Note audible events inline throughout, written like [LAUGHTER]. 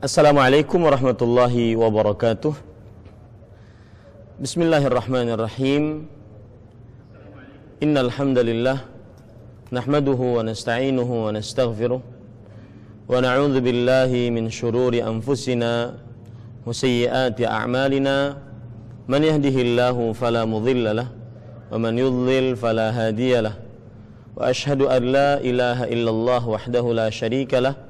السلام عليكم ورحمة الله وبركاته بسم الله الرحمن الرحيم إن الحمد لله نحمده ونستعينه ونستغفره ونعوذ بالله من شرور أنفسنا وسيئات أعمالنا من يهده الله فلا مضل له ومن يضلل فلا هادي له وأشهد أن لا إله إلا الله وحده لا شريك له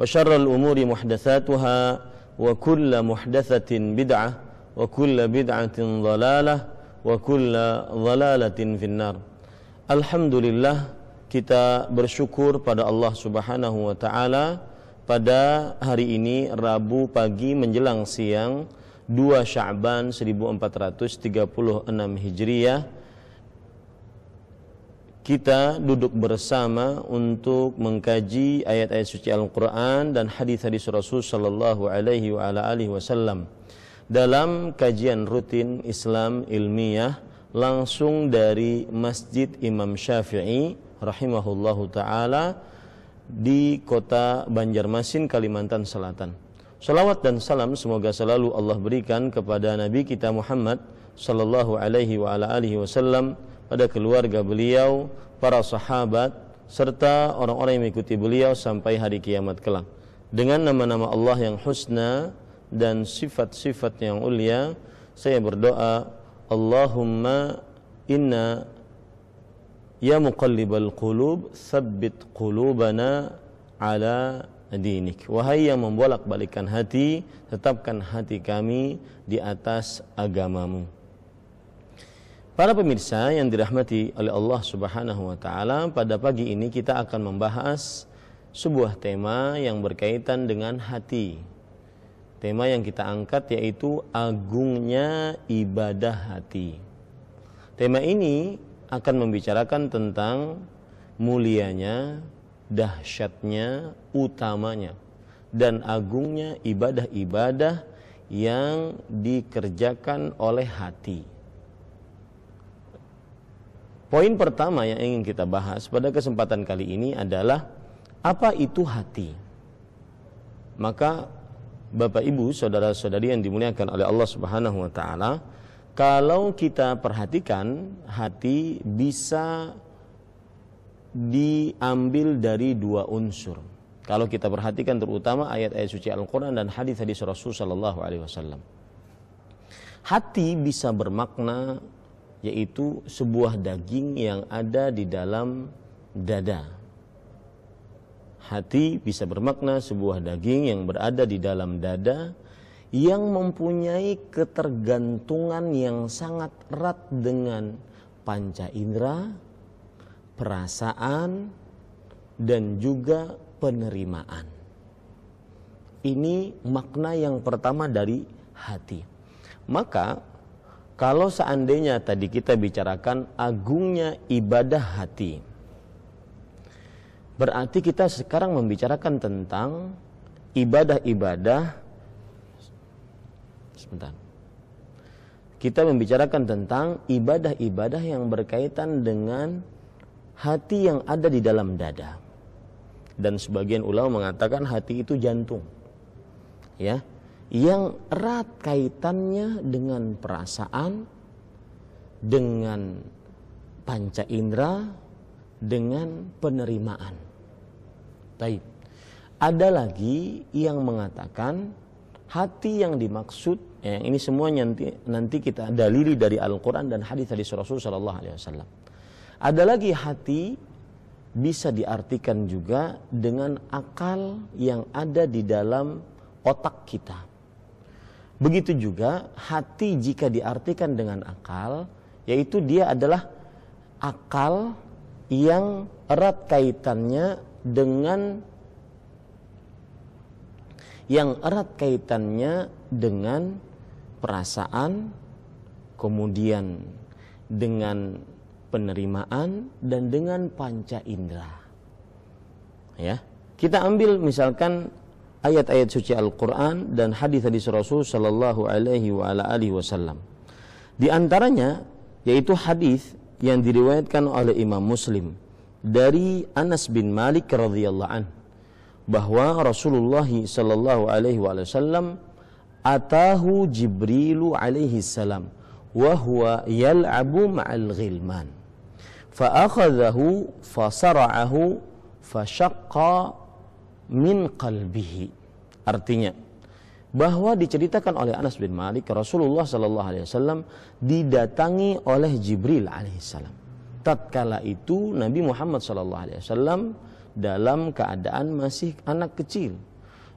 وشر الأمور محدثاتها وكل محدثة بدعة وكل بدعة ضلالة وكل ضلالة في النار الحمد لله kita bersyukur pada Allah Subhanahu wa taala pada hari ini Rabu pagi menjelang siang 2 Sya'ban 1436 Hijriah kita duduk bersama untuk mengkaji ayat-ayat suci Al-Quran dan hadis-hadis Rasul sallallahu Alaihi wa ala alihi Wasallam dalam kajian rutin Islam ilmiah langsung dari Masjid Imam Syafi'i rahimahullahu taala di kota Banjarmasin Kalimantan Selatan. Salawat dan salam semoga selalu Allah berikan kepada Nabi kita Muhammad sallallahu alaihi wa ala alihi wasallam pada keluarga beliau, para sahabat, serta orang-orang yang mengikuti beliau sampai hari kiamat kelak. Dengan nama-nama Allah yang husna dan sifat-sifat yang ulia, saya berdoa, Allahumma inna ya muqallibal qulub, sabbit qulubana ala dinik. Wahai yang membolak-balikan hati, tetapkan hati kami di atas agamamu. Para pemirsa yang dirahmati oleh Allah Subhanahu wa taala, pada pagi ini kita akan membahas sebuah tema yang berkaitan dengan hati. Tema yang kita angkat yaitu agungnya ibadah hati. Tema ini akan membicarakan tentang mulianya, dahsyatnya, utamanya dan agungnya ibadah-ibadah yang dikerjakan oleh hati Poin pertama yang ingin kita bahas pada kesempatan kali ini adalah apa itu hati. Maka Bapak Ibu, saudara-saudari yang dimuliakan oleh Allah Subhanahu wa taala, kalau kita perhatikan hati bisa diambil dari dua unsur. Kalau kita perhatikan terutama ayat-ayat suci Al-Qur'an dan hadis-hadis Rasul sallallahu alaihi wasallam. Hati bisa bermakna yaitu sebuah daging yang ada di dalam dada. Hati bisa bermakna sebuah daging yang berada di dalam dada yang mempunyai ketergantungan yang sangat erat dengan panca indera, perasaan, dan juga penerimaan. Ini makna yang pertama dari hati. Maka kalau seandainya tadi kita bicarakan agungnya ibadah hati, berarti kita sekarang membicarakan tentang ibadah-ibadah. Sebentar, kita membicarakan tentang ibadah-ibadah yang berkaitan dengan hati yang ada di dalam dada, dan sebagian ulama mengatakan hati itu jantung, ya yang erat kaitannya dengan perasaan, dengan panca indera, dengan penerimaan. Baik. Ada lagi yang mengatakan hati yang dimaksud ya, yang ini semua nanti, nanti kita dalili dari Al-Quran dan hadis dari Rasul SAW. Alaihi Wasallam. Ada lagi hati bisa diartikan juga dengan akal yang ada di dalam otak kita. Begitu juga hati jika diartikan dengan akal, yaitu dia adalah akal yang erat kaitannya dengan yang erat kaitannya dengan perasaan, kemudian dengan penerimaan dan dengan panca indera. Ya, kita ambil misalkan ayat-ayat suci Al-Quran dan hadis-hadis Rasul Shallallahu Alaihi Wasallam. Di antaranya yaitu hadis yang diriwayatkan oleh Imam Muslim dari Anas bin Malik radhiyallahu an bahwa Rasulullah Shallallahu Alaihi Wasallam atahu Jibrilu alaihi salam wa huwa yal'abu ma'al ghilman fa akhadhahu fa min qalbihi. Artinya bahwa diceritakan oleh Anas bin Malik Rasulullah Shallallahu alaihi wasallam didatangi oleh Jibril alaihissalam. Tatkala itu Nabi Muhammad Shallallahu alaihi wasallam dalam keadaan masih anak kecil.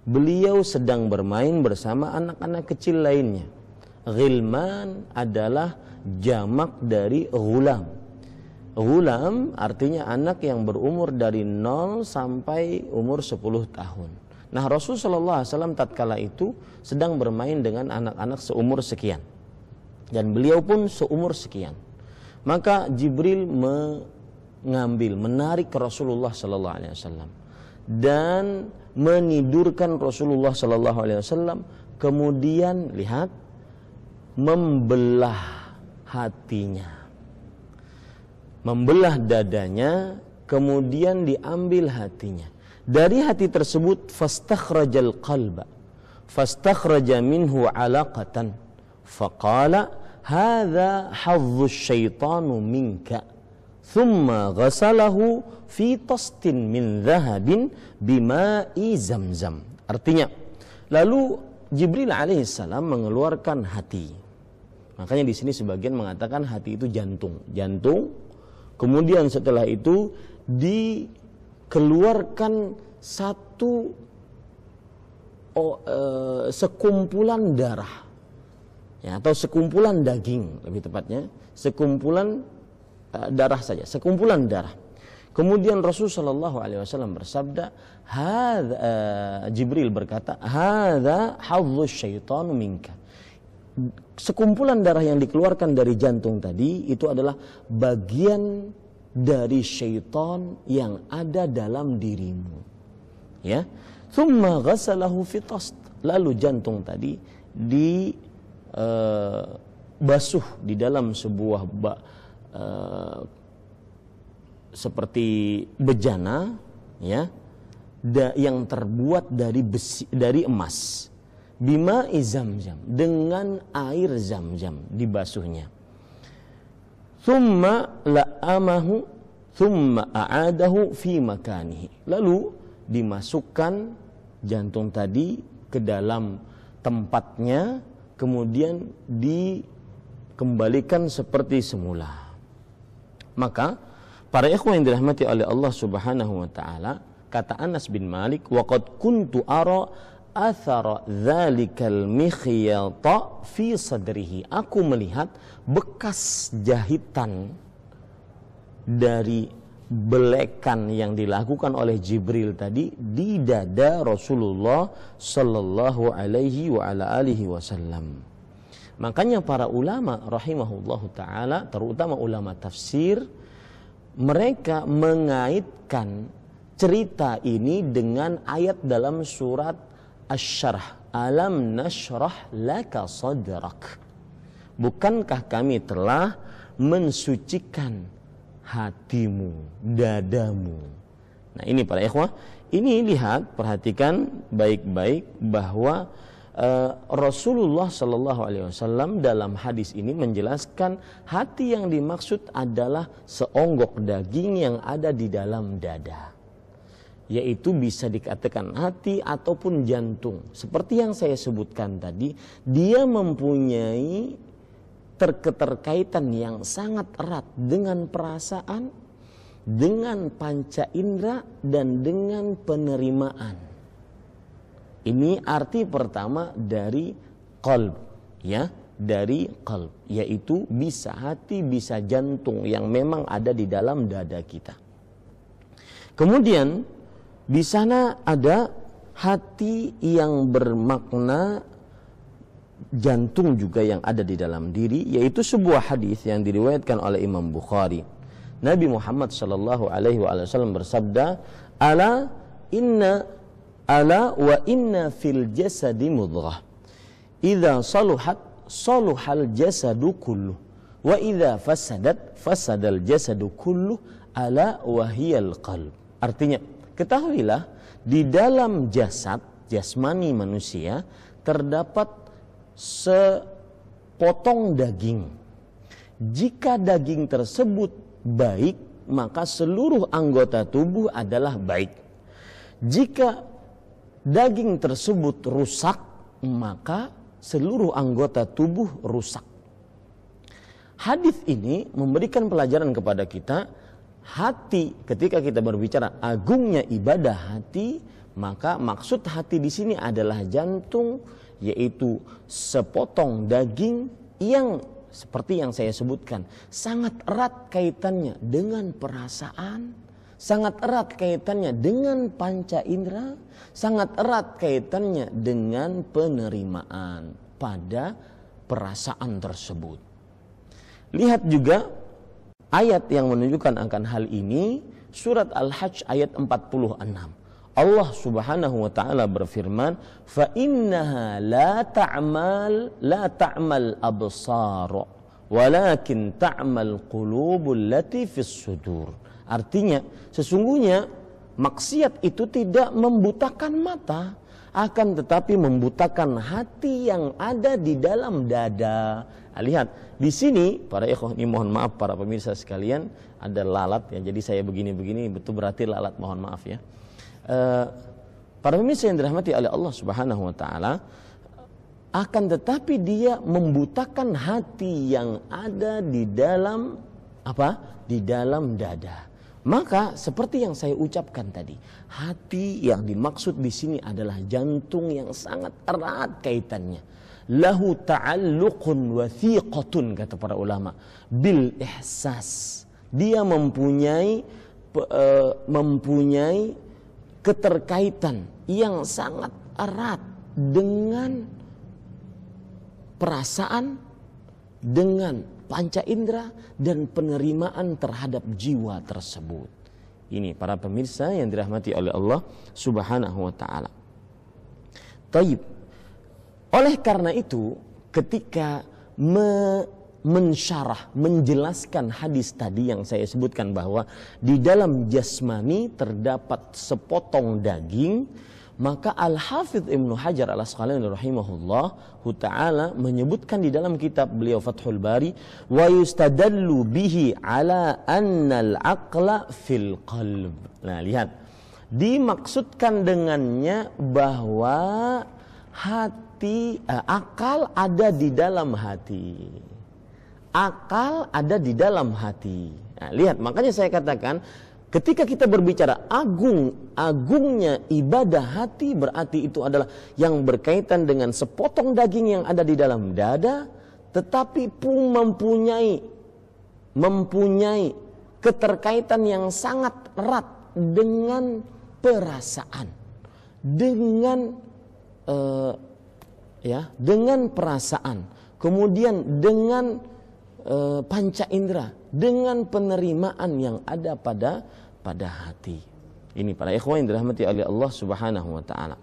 Beliau sedang bermain bersama anak-anak kecil lainnya. Ghilman adalah jamak dari ulam Hulam artinya anak yang berumur dari 0 sampai umur 10 tahun. Nah Rasulullah Shallallahu Alaihi Wasallam tatkala itu sedang bermain dengan anak-anak seumur sekian dan beliau pun seumur sekian. Maka Jibril mengambil, menarik Rasulullah Shallallahu Alaihi Wasallam dan menidurkan Rasulullah Shallallahu Alaihi Wasallam. Kemudian lihat membelah hatinya membelah dadanya kemudian diambil hatinya dari hati tersebut fastakhrajal qalba fastakhraja minhu alaqatan faqala hadza hadzu syaitanu minka thumma ghasalahu fi tastin min dhahabin bima'i zamzam artinya lalu Jibril alaihissalam mengeluarkan hati makanya di sini sebagian mengatakan hati itu jantung jantung Kemudian setelah itu dikeluarkan satu oh, eh, sekumpulan darah ya, atau sekumpulan daging lebih tepatnya sekumpulan eh, darah saja sekumpulan darah kemudian Rasul Shallallahu Alaihi Wasallam bersabda eh, Jibril berkata hada hadus syaitan minka sekumpulan darah yang dikeluarkan dari jantung tadi itu adalah bagian dari syaitan yang ada dalam dirimu. Ya. Thumma ghasalahu fitast. Lalu jantung tadi di uh, basuh di dalam sebuah bak uh, eh, seperti bejana ya da, yang terbuat dari besi dari emas Bima jam dengan air zamzam dibasuhnya. Thumma la'amahu thumma a'adahu fi makanihi. Lalu dimasukkan jantung tadi ke dalam tempatnya kemudian dikembalikan seperti semula. Maka para ikhwan yang dirahmati oleh Allah Subhanahu wa taala, kata Anas bin Malik, "Waqad kuntu ara athar dzalikal mikhyata fi sadrihi. Aku melihat bekas jahitan dari belekan yang dilakukan oleh Jibril tadi di dada Rasulullah sallallahu alaihi wa ala alihi wasallam. Makanya para ulama rahimahullahu taala terutama ulama tafsir mereka mengaitkan cerita ini dengan ayat dalam surat asyarah alam nashrah laka sadrak bukankah kami telah mensucikan hatimu dadamu nah ini para ikhwah ini lihat perhatikan baik-baik bahwa Uh, Rasulullah Shallallahu Alaihi Wasallam dalam hadis ini menjelaskan hati yang dimaksud adalah seonggok daging yang ada di dalam dada yaitu bisa dikatakan hati ataupun jantung. Seperti yang saya sebutkan tadi, dia mempunyai terketerkaitan yang sangat erat dengan perasaan, dengan panca indera, dan dengan penerimaan. Ini arti pertama dari kolb, ya, dari kolb, yaitu bisa hati, bisa jantung yang memang ada di dalam dada kita. Kemudian di sana ada hati yang bermakna jantung juga yang ada di dalam diri yaitu sebuah hadis yang diriwayatkan oleh Imam Bukhari. Nabi Muhammad sallallahu alaihi wasallam bersabda, "Ala inna ala wa inna fil jasadi mudghah. Idza saluhat saluhal jasadu kullu wa idza fasadat fasadal jasadu kullu ala hiyal qalb." Artinya, Ketahuilah di dalam jasad jasmani manusia terdapat sepotong daging. Jika daging tersebut baik, maka seluruh anggota tubuh adalah baik. Jika daging tersebut rusak, maka seluruh anggota tubuh rusak. Hadis ini memberikan pelajaran kepada kita hati ketika kita berbicara agungnya ibadah hati maka maksud hati di sini adalah jantung yaitu sepotong daging yang seperti yang saya sebutkan sangat erat kaitannya dengan perasaan sangat erat kaitannya dengan panca indera sangat erat kaitannya dengan penerimaan pada perasaan tersebut lihat juga Ayat yang menunjukkan akan hal ini surat Al-Hajj ayat 46. Allah Subhanahu wa taala berfirman, "Fa innaha la ta'mal la ta'mal absar, walakin ta'mal qulubul lati fis sudur." Artinya, sesungguhnya maksiat itu tidak membutakan mata, akan tetapi membutakan hati yang ada di dalam dada. Lihat, di sini para ikhwah ini mohon maaf para pemirsa sekalian ada lalat ya. Jadi saya begini-begini betul berarti lalat mohon maaf ya. E, para pemirsa yang dirahmati oleh Allah Subhanahu wa taala akan tetapi dia membutakan hati yang ada di dalam apa? di dalam dada. Maka seperti yang saya ucapkan tadi, hati yang dimaksud di sini adalah jantung yang sangat erat kaitannya lahu ta'alluqun wathiqatun kata para ulama bil ihsas dia mempunyai uh, mempunyai keterkaitan yang sangat erat dengan perasaan dengan panca indera dan penerimaan terhadap jiwa tersebut. Ini para pemirsa yang dirahmati oleh Allah Subhanahu wa taala. Taib oleh karena itu, ketika me mensyarah, menjelaskan hadis tadi yang saya sebutkan bahwa di dalam jasmani terdapat sepotong daging, maka Al-Hafidh Ibnu Hajar Al-Asqalani rahimahullah taala menyebutkan di dalam kitab beliau Fathul Bari wa yustadallu bihi ala annal aqla fil qalb. Nah, lihat. Dimaksudkan dengannya bahwa hati hati, eh, akal ada di dalam hati. Akal ada di dalam hati. Nah, lihat, makanya saya katakan Ketika kita berbicara agung, agungnya ibadah hati berarti itu adalah yang berkaitan dengan sepotong daging yang ada di dalam dada, tetapi pun mempunyai mempunyai keterkaitan yang sangat erat dengan perasaan, dengan eh, ya dengan perasaan kemudian dengan e, panca indera dengan penerimaan yang ada pada pada hati ini para ikhwan yang dirahmati oleh Allah Subhanahu wa taala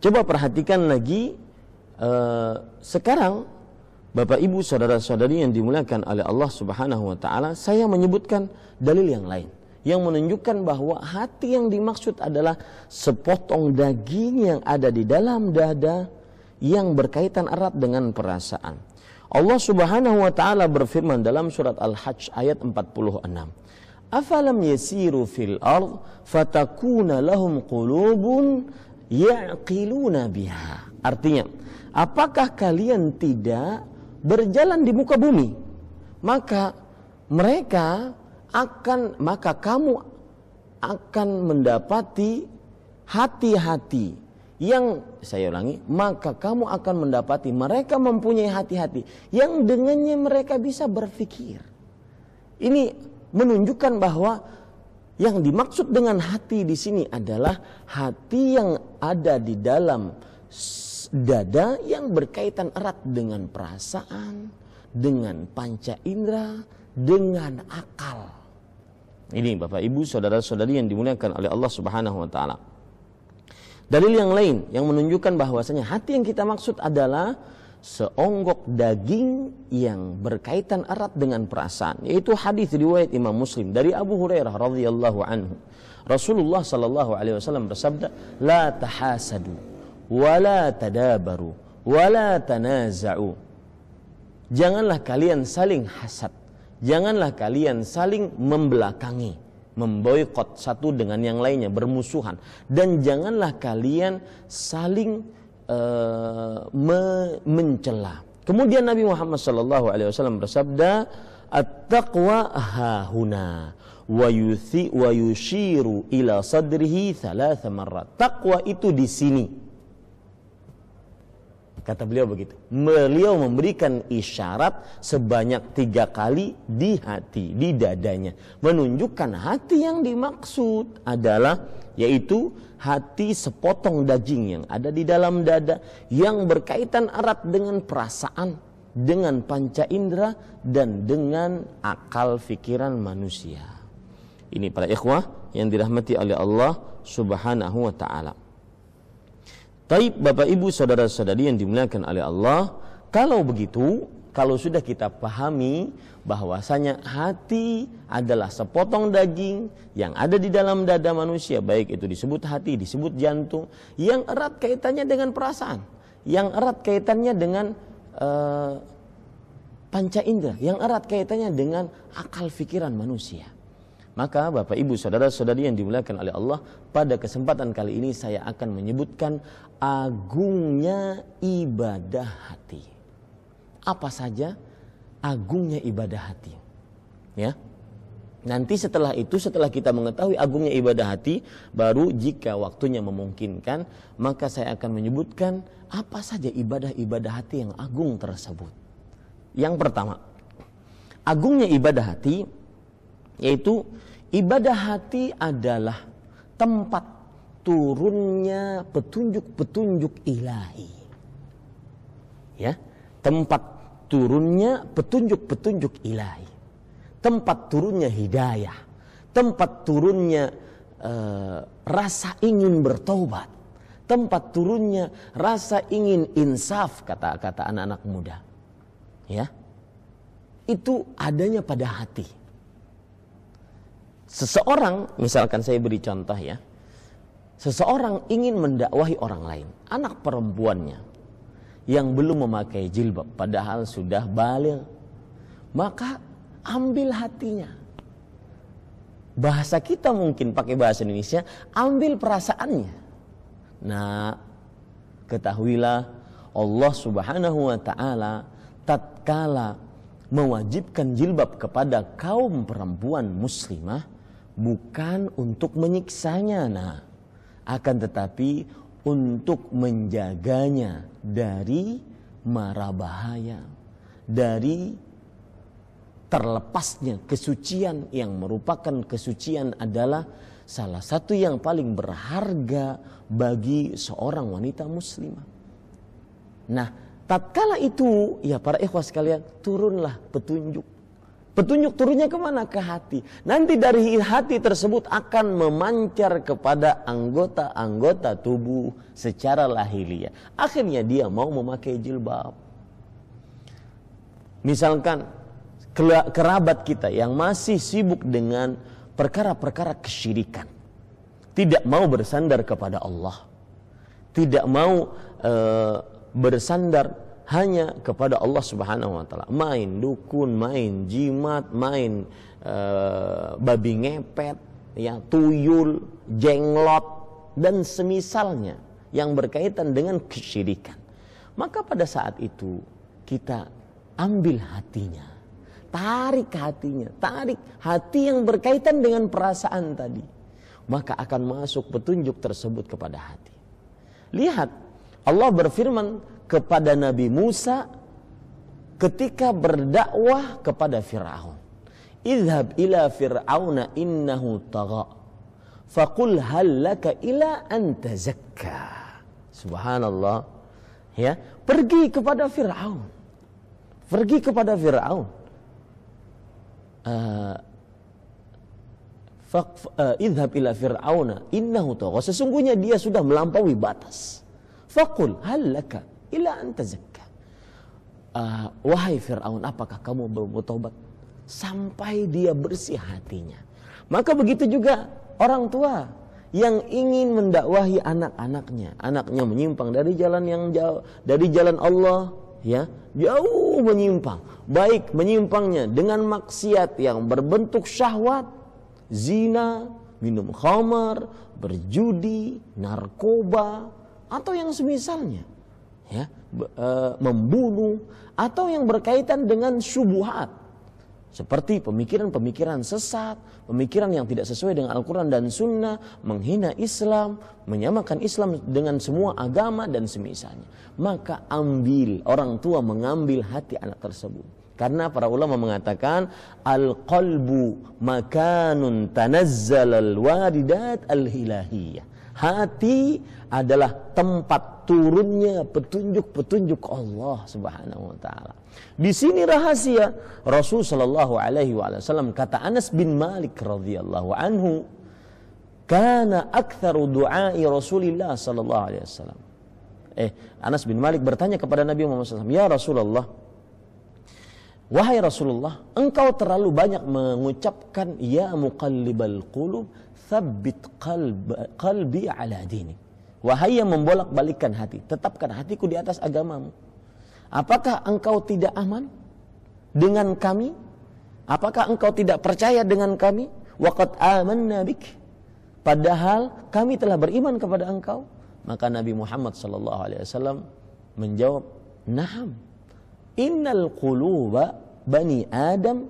coba perhatikan lagi e, sekarang Bapak Ibu saudara-saudari yang dimuliakan oleh Allah Subhanahu wa taala saya menyebutkan dalil yang lain yang menunjukkan bahwa hati yang dimaksud adalah sepotong daging yang ada di dalam dada yang berkaitan erat dengan perasaan. Allah Subhanahu wa taala berfirman dalam surat Al-Hajj ayat 46. Afalam yasiru fil ard fatakuna lahum qulubun yaqiluna biha. Artinya, apakah kalian tidak berjalan di muka bumi? Maka mereka akan maka kamu akan mendapati hati-hati yang saya ulangi, maka kamu akan mendapati mereka mempunyai hati-hati yang dengannya mereka bisa berpikir. Ini menunjukkan bahwa yang dimaksud dengan hati di sini adalah hati yang ada di dalam dada yang berkaitan erat dengan perasaan, dengan panca indera, dengan akal. Ini Bapak Ibu, saudara-saudari yang dimuliakan oleh Allah Subhanahu wa taala. Dalil yang lain yang menunjukkan bahwasanya hati yang kita maksud adalah seonggok daging yang berkaitan erat dengan perasaan, yaitu hadis riwayat Imam Muslim dari Abu Hurairah radhiyallahu anhu. Rasulullah sallallahu alaihi wasallam bersabda, "La tahasadu wa la tadabaru wa tanaza'u." Janganlah kalian saling hasad janganlah kalian saling membelakangi, memboikot satu dengan yang lainnya, bermusuhan, dan janganlah kalian saling uh, me mencela. Kemudian Nabi Muhammad Shallallahu Alaihi Wasallam bersabda, at-taqwa hahuna wa yuthi wa yushiru ila sadrihi thalatha marrat. Taqwa itu di sini. Kata beliau begitu. Beliau memberikan isyarat sebanyak tiga kali di hati, di dadanya. Menunjukkan hati yang dimaksud adalah yaitu hati sepotong daging yang ada di dalam dada yang berkaitan erat dengan perasaan, dengan panca indera, dan dengan akal fikiran manusia. Ini para ikhwah yang dirahmati oleh Allah subhanahu wa ta'ala. Taib Bapak Ibu saudara-saudari yang dimuliakan oleh Allah, kalau begitu, kalau sudah kita pahami bahwasanya hati adalah sepotong daging yang ada di dalam dada manusia, baik itu disebut hati, disebut jantung, yang erat kaitannya dengan perasaan, yang erat kaitannya dengan uh, panca indera, yang erat kaitannya dengan akal pikiran manusia. Maka Bapak Ibu Saudara-saudari yang dimuliakan oleh Allah, pada kesempatan kali ini saya akan menyebutkan agungnya ibadah hati. Apa saja agungnya ibadah hati? Ya. Nanti setelah itu setelah kita mengetahui agungnya ibadah hati, baru jika waktunya memungkinkan, maka saya akan menyebutkan apa saja ibadah-ibadah hati yang agung tersebut. Yang pertama, agungnya ibadah hati yaitu Ibadah hati adalah tempat turunnya petunjuk-petunjuk ilahi. Ya, tempat turunnya petunjuk-petunjuk ilahi. Tempat turunnya hidayah, tempat turunnya eh, rasa ingin bertobat, tempat turunnya rasa ingin insaf kata-kata anak-anak muda. Ya. Itu adanya pada hati. Seseorang, misalkan saya beri contoh ya, seseorang ingin mendakwahi orang lain, anak perempuannya yang belum memakai jilbab, padahal sudah balil, maka ambil hatinya. Bahasa kita mungkin pakai bahasa Indonesia, ambil perasaannya. Nah, ketahuilah Allah Subhanahu wa taala tatkala mewajibkan jilbab kepada kaum perempuan muslimah bukan untuk menyiksanya nah akan tetapi untuk menjaganya dari mara bahaya dari terlepasnya kesucian yang merupakan kesucian adalah salah satu yang paling berharga bagi seorang wanita muslimah nah tatkala itu ya para ikhwah sekalian turunlah petunjuk Petunjuk turunnya kemana? Ke hati. Nanti dari hati tersebut akan memancar kepada anggota-anggota tubuh secara lahiriah. Akhirnya dia mau memakai jilbab. Misalkan kerabat kita yang masih sibuk dengan perkara-perkara kesyirikan. Tidak mau bersandar kepada Allah. Tidak mau e, bersandar hanya kepada Allah Subhanahu wa taala. Main dukun, main jimat, main uh, babi ngepet, ya tuyul, jenglot dan semisalnya yang berkaitan dengan kesyirikan. Maka pada saat itu kita ambil hatinya. Tarik hatinya, tarik hati yang berkaitan dengan perasaan tadi. Maka akan masuk petunjuk tersebut kepada hati. Lihat Allah berfirman kepada Nabi Musa ketika berdakwah kepada Fir'aun. Idhab ila Fir'auna innahu tagha. Fakul laka ila an tazakka. Subhanallah. Ya, pergi kepada Fir'aun. Pergi kepada Fir'aun. Uh, ah, ah, idhab ila fir'auna innahu tagha sesungguhnya dia sudah melampaui batas faqul laka ila anta zakka. Uh, ah, wahai Fir'aun, apakah kamu belum bertobat? Sampai dia bersih hatinya. Maka begitu juga orang tua yang ingin mendakwahi anak-anaknya. Anaknya menyimpang dari jalan yang jauh, dari jalan Allah, ya jauh menyimpang. Baik menyimpangnya dengan maksiat yang berbentuk syahwat, zina, minum khamar, berjudi, narkoba, atau yang semisalnya ya, e, membunuh atau yang berkaitan dengan syubuhat seperti pemikiran-pemikiran sesat, pemikiran yang tidak sesuai dengan Al-Quran dan Sunnah, menghina Islam, menyamakan Islam dengan semua agama dan semisalnya. Maka ambil, orang tua mengambil hati anak tersebut. Karena para ulama mengatakan al-qalbu makanun tanazzal waridat al-hilahiyah. Hati adalah tempat turunnya petunjuk-petunjuk Allah Subhanahu wa taala. Di sini rahasia Rasul sallallahu alaihi wasallam kata Anas bin Malik radhiyallahu anhu, "Kana aktsaru du'a'i Rasulillah sallallahu alaihi wasallam." Eh, Anas bin Malik bertanya kepada Nabi Muhammad SAW, "Ya Rasulullah, wahai Rasulullah, engkau terlalu banyak mengucapkan ya muqallibal qulub, tsabbit qalbi ala dinik." Wahai yang membolak balikan hati, tetapkan hatiku di atas agamamu. Apakah engkau tidak aman dengan kami? Apakah engkau tidak percaya dengan kami? Waqat aman nabik. Padahal kami telah beriman kepada engkau. Maka Nabi Muhammad sallallahu alaihi wasallam menjawab, Naham. Innal quluba bani Adam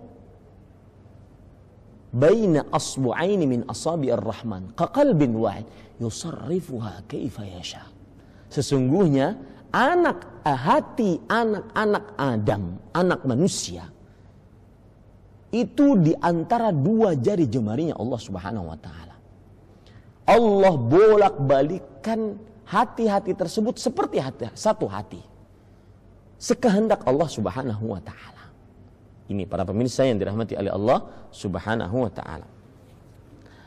baina asbu'aini min asabi ar rahman, kaqalbin wahid." yusarrifuha kaifa yasha. Sesungguhnya anak hati anak-anak Adam, anak manusia itu di antara dua jari jemarinya Allah Subhanahu wa taala. Allah bolak-balikkan hati-hati tersebut seperti hati, satu hati. Sekehendak Allah Subhanahu wa taala. Ini para pemirsa yang dirahmati oleh Allah Subhanahu wa taala.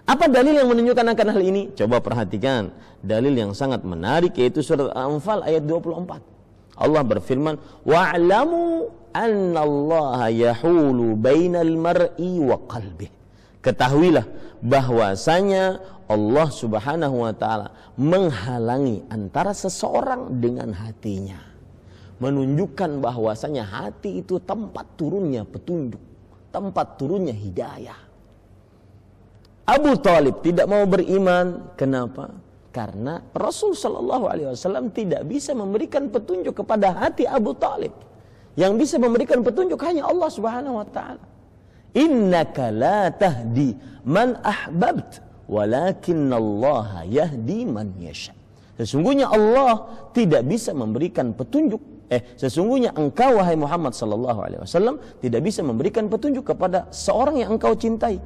Apa dalil yang menunjukkan akan hal ini? Coba perhatikan dalil yang sangat menarik yaitu surat Al-Anfal ayat 24. Allah berfirman, "Wa'lamu annallaha yahulu bainal mar'i wa qalbihi." Ketahuilah bahwasanya Allah Subhanahu wa taala menghalangi antara seseorang dengan hatinya. Menunjukkan bahwasanya hati itu tempat turunnya petunjuk, tempat turunnya hidayah Abu Talib tidak mau beriman. Kenapa? Karena Rasul Shallallahu Alaihi Wasallam tidak bisa memberikan petunjuk kepada hati Abu Talib. Yang bisa memberikan petunjuk hanya Allah Subhanahu Wa Taala. Inna kala tahdi man ahbabt walakin Allah yahdi man yasha. Sesungguhnya Allah tidak bisa memberikan petunjuk eh sesungguhnya engkau wahai Muhammad Shallallahu alaihi wasallam tidak bisa memberikan petunjuk kepada seorang yang engkau cintai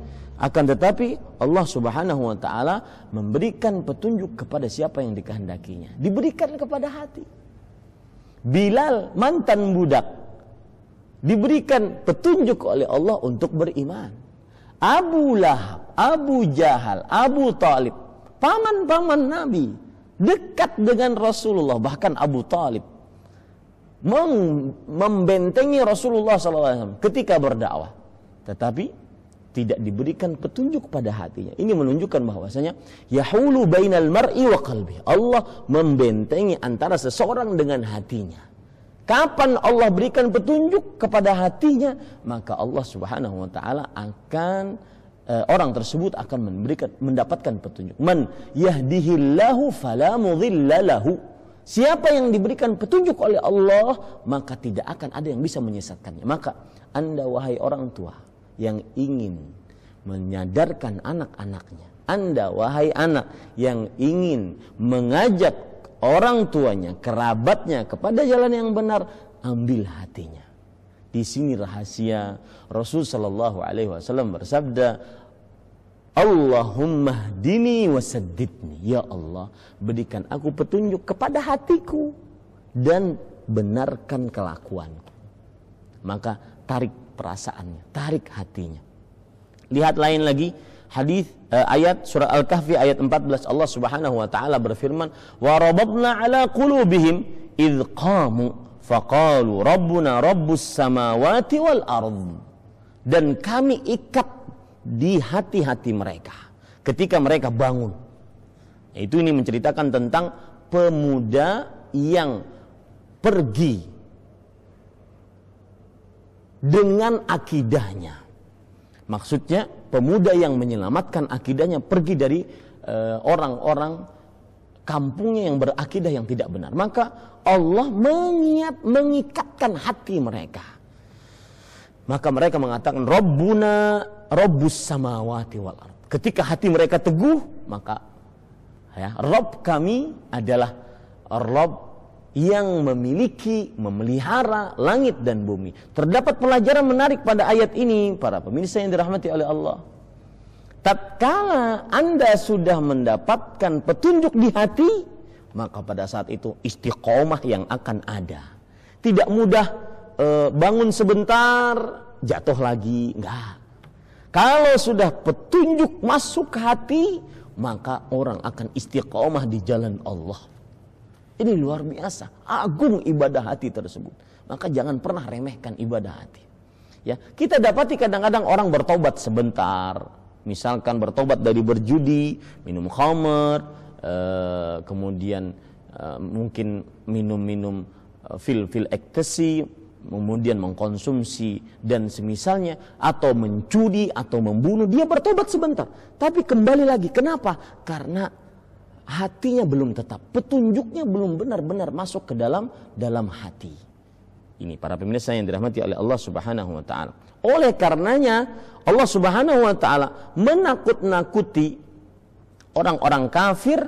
akan tetapi Allah Subhanahu wa taala memberikan petunjuk kepada siapa yang dikehendakinya. Diberikan kepada hati. Bilal mantan budak diberikan petunjuk oleh Allah untuk beriman. Abu Lahab, Abu Jahal, Abu Talib, paman-paman Nabi, dekat dengan Rasulullah, bahkan Abu Talib membentengi Rasulullah SAW ketika berdakwah. Tetapi tidak diberikan petunjuk pada hatinya. Ini menunjukkan bahwasanya yahulu bainal mar'i wa qalbi. Allah membentengi antara seseorang dengan hatinya. Kapan Allah berikan petunjuk kepada hatinya, maka Allah Subhanahu wa taala akan eh, orang tersebut akan memberikan mendapatkan petunjuk. Man yahdihillahu fala mudhillalahu. Siapa yang diberikan petunjuk oleh Allah, maka tidak akan ada yang bisa menyesatkannya. Maka Anda wahai orang tua, yang ingin menyadarkan anak-anaknya. Anda, wahai anak yang ingin mengajak orang tuanya, kerabatnya kepada jalan yang benar, ambil hatinya. Di sini rahasia Rasul Shallallahu Alaihi Wasallam bersabda, Allahumma dini wasadidni. Ya Allah, berikan aku petunjuk kepada hatiku dan benarkan kelakuanku. Maka tarik perasaannya, tarik hatinya. Lihat lain lagi hadis eh, ayat surah Al-Kahfi ayat 14 Allah Subhanahu wa taala berfirman, "Wa rabbana 'ala qulubihim idz qamu faqalu rabbuna rabbus samawati wal ard." Dan kami ikat di hati-hati mereka ketika mereka bangun. Itu ini menceritakan tentang pemuda yang pergi dengan akidahnya. Maksudnya pemuda yang menyelamatkan akidahnya pergi dari eh, orang-orang e, kampungnya yang berakidah yang tidak benar. Maka Allah mengiat mengikatkan hati mereka. Maka mereka mengatakan Rabbuna Rabbus samawati wal ard. Ketika hati mereka teguh, maka ya, Rob kami adalah Rob yang memiliki, memelihara langit dan bumi. Terdapat pelajaran menarik pada ayat ini, para pemirsa yang dirahmati oleh Allah. Tatkala Anda sudah mendapatkan petunjuk di hati, maka pada saat itu istiqomah yang akan ada. Tidak mudah e, bangun sebentar, jatuh lagi, enggak. Kalau sudah petunjuk masuk ke hati, maka orang akan istiqomah di jalan Allah. Ini luar biasa, agung ibadah hati tersebut. Maka jangan pernah remehkan ibadah hati. Ya, kita dapati kadang-kadang orang bertobat sebentar, misalkan bertobat dari berjudi, minum khamer, eh, kemudian eh, mungkin minum-minum eh, fil-fil ekstasi, kemudian mengkonsumsi dan semisalnya atau mencuri atau membunuh dia bertobat sebentar tapi kembali lagi kenapa karena hatinya belum tetap, petunjuknya belum benar-benar masuk ke dalam dalam hati. Ini para pemirsa yang dirahmati oleh Allah Subhanahu wa taala. Oleh karenanya Allah Subhanahu wa taala menakut-nakuti orang-orang kafir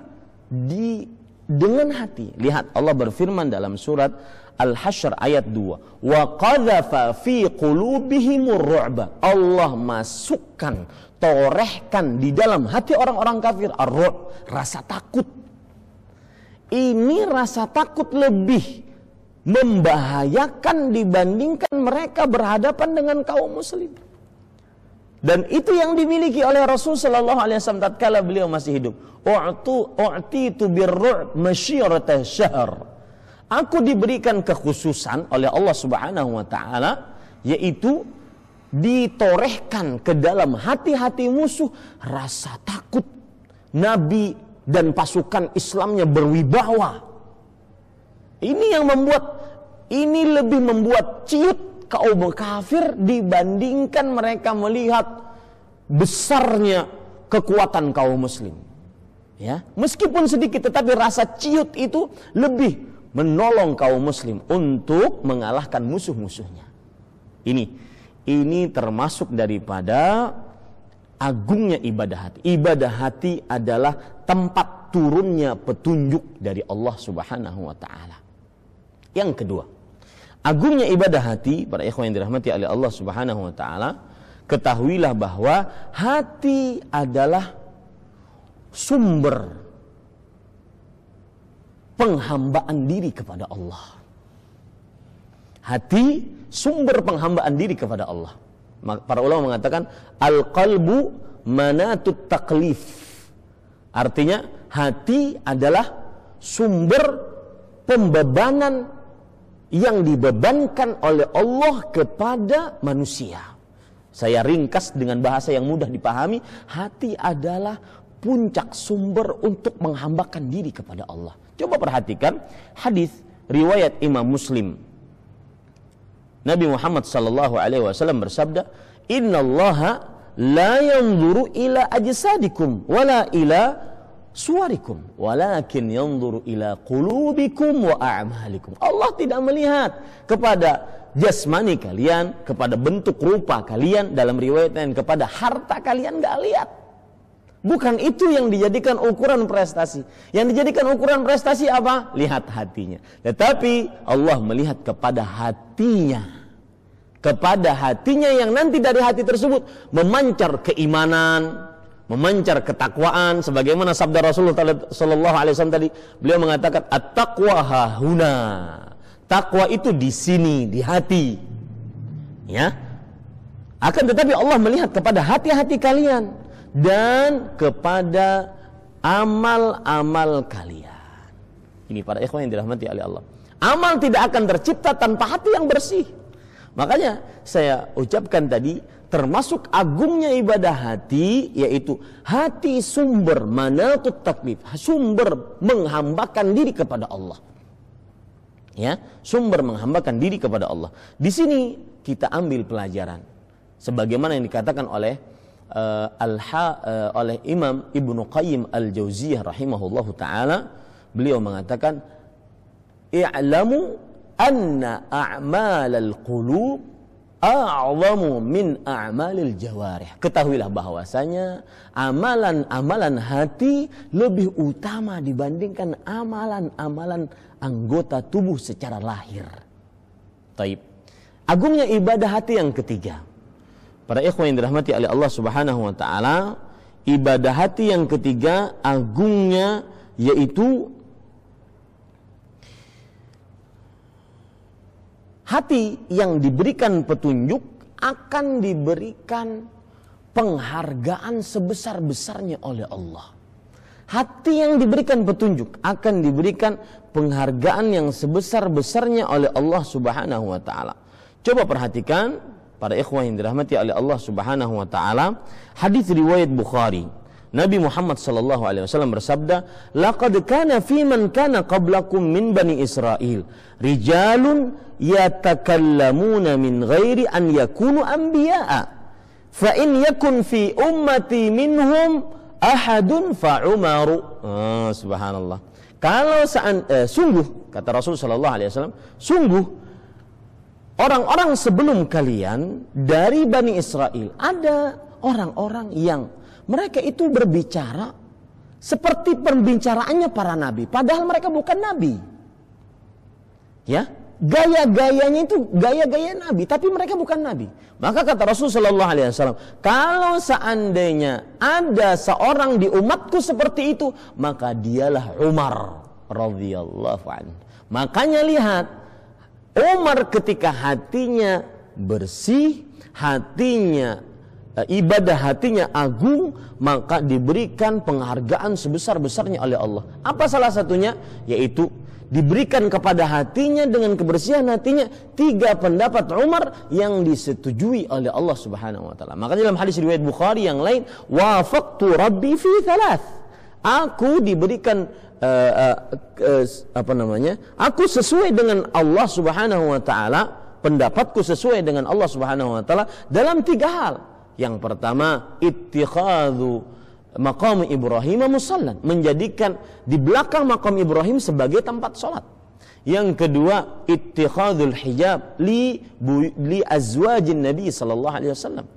di dengan hati. Lihat Allah berfirman dalam surat al hashr ayat 2. Wa qadhafa fi qulubihimur ru'ba. Allah masukkan, torehkan di dalam hati orang-orang kafir ar rasa takut. Ini rasa takut lebih membahayakan dibandingkan mereka berhadapan dengan kaum muslim. Dan itu yang dimiliki oleh Rasul sallallahu Alaihi Wasallam tatkala beliau masih hidup. U'tu u'titu birru' birru'b syahr. Aku diberikan kekhususan oleh Allah Subhanahu wa taala yaitu ditorehkan ke dalam hati-hati musuh rasa takut nabi dan pasukan Islamnya berwibawa. Ini yang membuat ini lebih membuat ciut kaum kafir dibandingkan mereka melihat besarnya kekuatan kaum muslim. Ya, meskipun sedikit tetapi rasa ciut itu lebih menolong kaum muslim untuk mengalahkan musuh-musuhnya. Ini ini termasuk daripada agungnya ibadah hati. Ibadah hati adalah tempat turunnya petunjuk dari Allah Subhanahu wa taala. Yang kedua, agungnya ibadah hati para ikhwan yang dirahmati oleh Allah Subhanahu wa taala, ketahuilah bahwa hati adalah sumber penghambaan diri kepada Allah. Hati sumber penghambaan diri kepada Allah. Para ulama mengatakan al-qalbu manatut taklif. Artinya hati adalah sumber pembebanan yang dibebankan oleh Allah kepada manusia. Saya ringkas dengan bahasa yang mudah dipahami, hati adalah puncak sumber untuk menghambakan diri kepada Allah. Coba perhatikan hadis riwayat Imam Muslim. Nabi Muhammad sallallahu alaihi wasallam bersabda, "Innallaha la yanzuru ila ajsadikum wala ila suarikum, walakin yanzuru ila qulubikum wa a'malikum." Allah tidak melihat kepada jasmani kalian, kepada bentuk rupa kalian dalam riwayat lain kepada harta kalian enggak lihat. Bukan itu yang dijadikan ukuran prestasi. Yang dijadikan ukuran prestasi apa? Lihat hatinya. Tetapi Allah melihat kepada hatinya. Kepada hatinya yang nanti dari hati tersebut memancar keimanan, memancar ketakwaan sebagaimana sabda Rasulullah sallallahu alaihi wasallam tadi beliau mengatakan at-taqwa hahuna. Takwa itu di sini, di hati. Ya. Akan tetapi Allah melihat kepada hati-hati kalian dan kepada amal-amal kalian. Ini para ikhwan yang dirahmati oleh Allah. Amal tidak akan tercipta tanpa hati yang bersih. Makanya saya ucapkan tadi termasuk agungnya ibadah hati yaitu hati sumber manatut takbib, sumber menghambakan diri kepada Allah. Ya, sumber menghambakan diri kepada Allah. Di sini kita ambil pelajaran sebagaimana yang dikatakan oleh uh, eh, al uh, eh, oleh Imam Ibnu Qayyim Al-Jauziyah rahimahullahu taala beliau mengatakan i'lamu anna a'malal qulub a'zamu min a'malil jawarih ketahuilah bahwasanya amalan-amalan hati lebih utama dibandingkan amalan-amalan anggota tubuh secara lahir taib agungnya ibadah hati yang ketiga Para ikhwan yang dirahmati oleh Allah Subhanahu wa taala, ibadah hati yang ketiga agungnya yaitu hati yang diberikan petunjuk akan diberikan penghargaan sebesar-besarnya oleh Allah. Hati yang diberikan petunjuk akan diberikan penghargaan yang sebesar-besarnya oleh Allah Subhanahu wa taala. Coba perhatikan para ikhwah yang dirahmati oleh Allah Subhanahu wa taala, hadis riwayat Bukhari. Nabi Muhammad sallallahu alaihi wasallam bersabda, "Laqad kana fi man kana qablakum min bani Israil rijalun yatakallamuna min ghairi an yakunu anbiya'a. Fa in yakun fi ummati minhum ahadun fa umar." Ah, subhanallah. Kalau saan, eh, sungguh kata Rasul sallallahu alaihi wasallam, sungguh orang-orang sebelum kalian dari Bani Israel ada orang-orang yang mereka itu berbicara seperti pembicaraannya para nabi padahal mereka bukan nabi ya gaya-gayanya itu gaya-gaya nabi tapi mereka bukan nabi maka kata Rasul Shallallahu alaihi wasallam kalau seandainya ada seorang di umatku seperti itu maka dialah Umar radhiyallahu anhu makanya lihat Umar ketika hatinya bersih, hatinya eh, ibadah hatinya agung, maka diberikan penghargaan sebesar-besarnya oleh Allah. Apa salah satunya? Yaitu diberikan kepada hatinya dengan kebersihan hatinya tiga pendapat Umar yang disetujui oleh Allah Subhanahu wa taala. Maka dalam hadis riwayat Bukhari yang lain, wafaqtu rabbi fi thalath. Aku diberikan uh, uh, uh, apa namanya? Aku sesuai dengan Allah Subhanahu wa taala, pendapatku sesuai dengan Allah Subhanahu wa taala dalam tiga hal. Yang pertama, ittikhadhu maqam Ibrahim musallan, menjadikan di belakang makam Ibrahim sebagai tempat sholat. Yang kedua, ittikhadul hijab li bu, li azwajin Nabi sallallahu alaihi wasallam,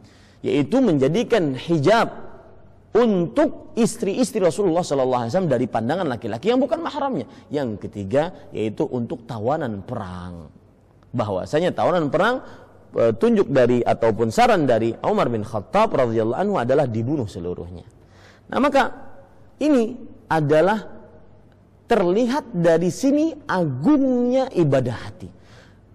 yaitu menjadikan hijab untuk istri-istri Rasulullah Shallallahu Alaihi Wasallam dari pandangan laki-laki yang bukan mahramnya. Yang ketiga yaitu untuk tawanan perang. Bahwasanya tawanan perang e, tunjuk dari ataupun saran dari Umar bin Khattab radhiyallahu anhu adalah dibunuh seluruhnya. Nah maka ini adalah terlihat dari sini agungnya ibadah hati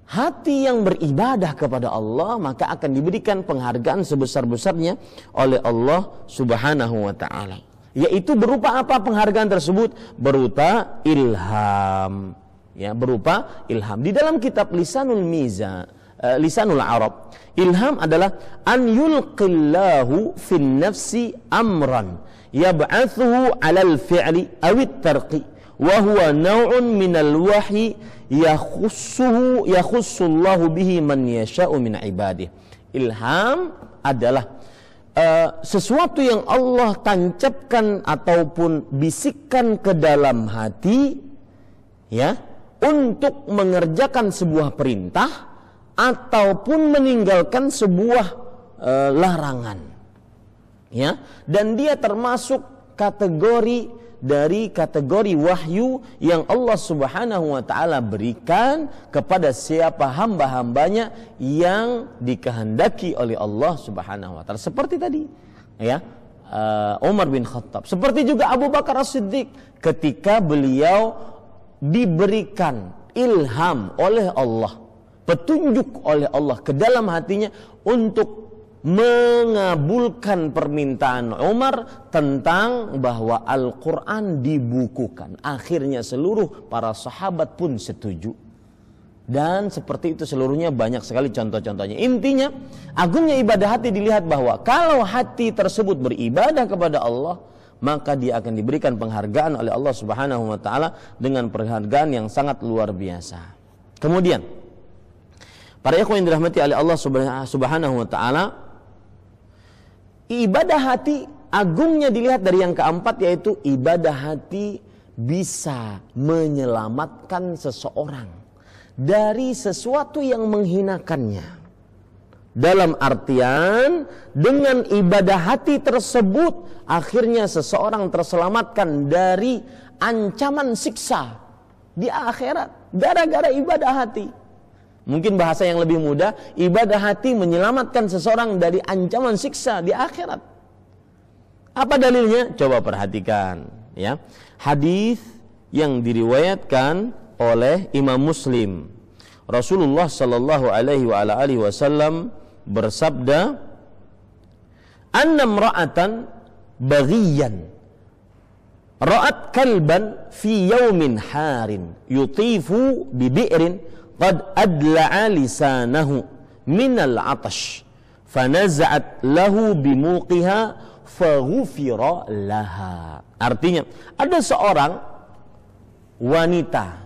hati yang beribadah kepada Allah maka akan diberikan penghargaan sebesar-besarnya oleh Allah Subhanahu wa taala. Yaitu berupa apa penghargaan tersebut? Berupa ilham. Ya, berupa ilham. Di dalam kitab Lisanul Miza, uh, Lisanul Arab, ilham adalah an yulqillahu fin nafsi amran yab'athuhu 'alal fi'li awit tarqi wa huwa naw'un minal wahyi yakhussuhu Allah bihi man yasha'u min ibadih. Ilham adalah Uh, sesuatu yang Allah tancapkan ataupun bisikkan ke dalam hati ya untuk mengerjakan sebuah perintah ataupun meninggalkan sebuah uh, larangan ya dan dia termasuk kategori dari kategori wahyu yang Allah Subhanahu wa taala berikan kepada siapa hamba-hambanya yang dikehendaki oleh Allah Subhanahu wa taala seperti tadi ya uh, Umar bin Khattab seperti juga Abu Bakar As-Siddiq ketika beliau diberikan ilham oleh Allah petunjuk oleh Allah ke dalam hatinya untuk mengabulkan permintaan Umar tentang bahwa Al-Quran dibukukan. Akhirnya seluruh para sahabat pun setuju. Dan seperti itu seluruhnya banyak sekali contoh-contohnya. Intinya agungnya ibadah hati dilihat bahwa kalau hati tersebut beribadah kepada Allah, maka dia akan diberikan penghargaan oleh Allah Subhanahu wa taala dengan penghargaan yang sangat luar biasa. Kemudian para ikhwan yang dirahmati oleh Allah Subhanahu wa taala ibadah hati agungnya dilihat dari yang keempat yaitu ibadah hati bisa menyelamatkan seseorang dari sesuatu yang menghinakannya. Dalam artian dengan ibadah hati tersebut akhirnya seseorang terselamatkan dari ancaman siksa di akhirat gara-gara ibadah hati. Mungkin bahasa yang lebih mudah, ibadah hati menyelamatkan seseorang dari ancaman siksa di akhirat. Apa dalilnya? Coba perhatikan, ya. Hadis yang diriwayatkan oleh Imam Muslim. Rasulullah sallallahu alaihi wa ala alihi wasallam bersabda, "Annam ra'atan baghiyan ra'at kalban fi yaumin harin yutifu bi bi'rin qad adla'a lisanahu minal atash fanaza'at lahu bimuqiha faghufira laha artinya ada seorang wanita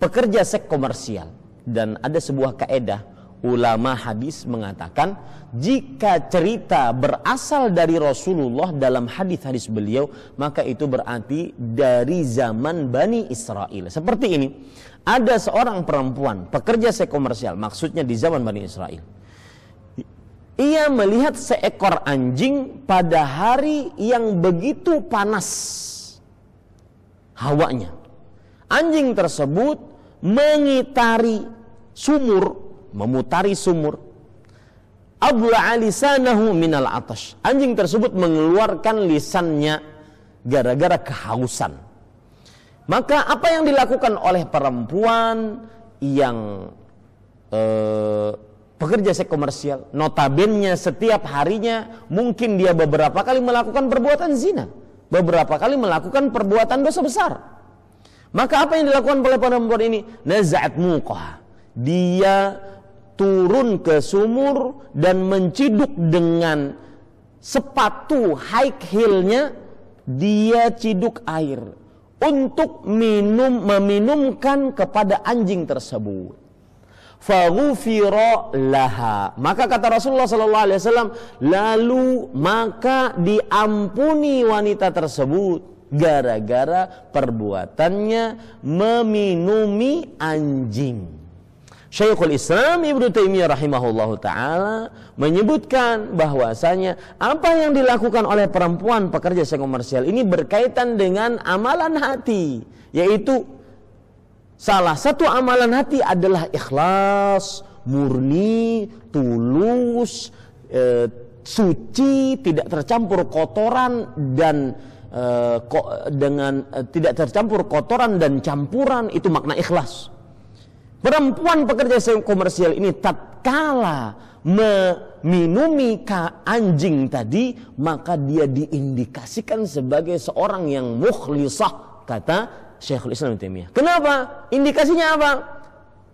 pekerja seks komersial dan ada sebuah kaedah ulama hadis mengatakan jika cerita berasal dari Rasulullah dalam hadis-hadis beliau maka itu berarti dari zaman Bani Israel seperti ini ada seorang perempuan, pekerja sekomersial, maksudnya di zaman Bani Israel. Ia melihat seekor anjing pada hari yang begitu panas hawanya. Anjing tersebut mengitari sumur, memutari sumur. Abla'a lisanahu minal atas Anjing tersebut mengeluarkan lisannya gara-gara kehausan maka apa yang dilakukan oleh perempuan yang eh, pekerja seks komersial, notabennya setiap harinya mungkin dia beberapa kali melakukan perbuatan zina, beberapa kali melakukan perbuatan dosa besar. Maka apa yang dilakukan oleh perempuan ini? Nazat muka, Dia turun ke sumur dan menciduk dengan sepatu high heelnya dia ciduk air untuk minum meminumkan kepada anjing tersebut. Faghufira laha. Maka kata Rasulullah sallallahu alaihi wasallam, lalu maka diampuni wanita tersebut gara-gara perbuatannya meminumi anjing. Syekhul Islam Ibnu Taimiyah rahimahullahu taala menyebutkan bahwasanya apa yang dilakukan oleh perempuan pekerja seks komersial ini berkaitan dengan amalan hati yaitu salah satu amalan hati adalah ikhlas, murni, tulus, e, suci, tidak tercampur kotoran dan e, ko, dengan e, tidak tercampur kotoran dan campuran itu makna ikhlas. Perempuan pekerja komersial ini tatkala meminumi ka anjing tadi, maka dia diindikasikan sebagai seorang yang mukhlisah, kata Syekhul Islam Taimiyah. Kenapa? Indikasinya apa?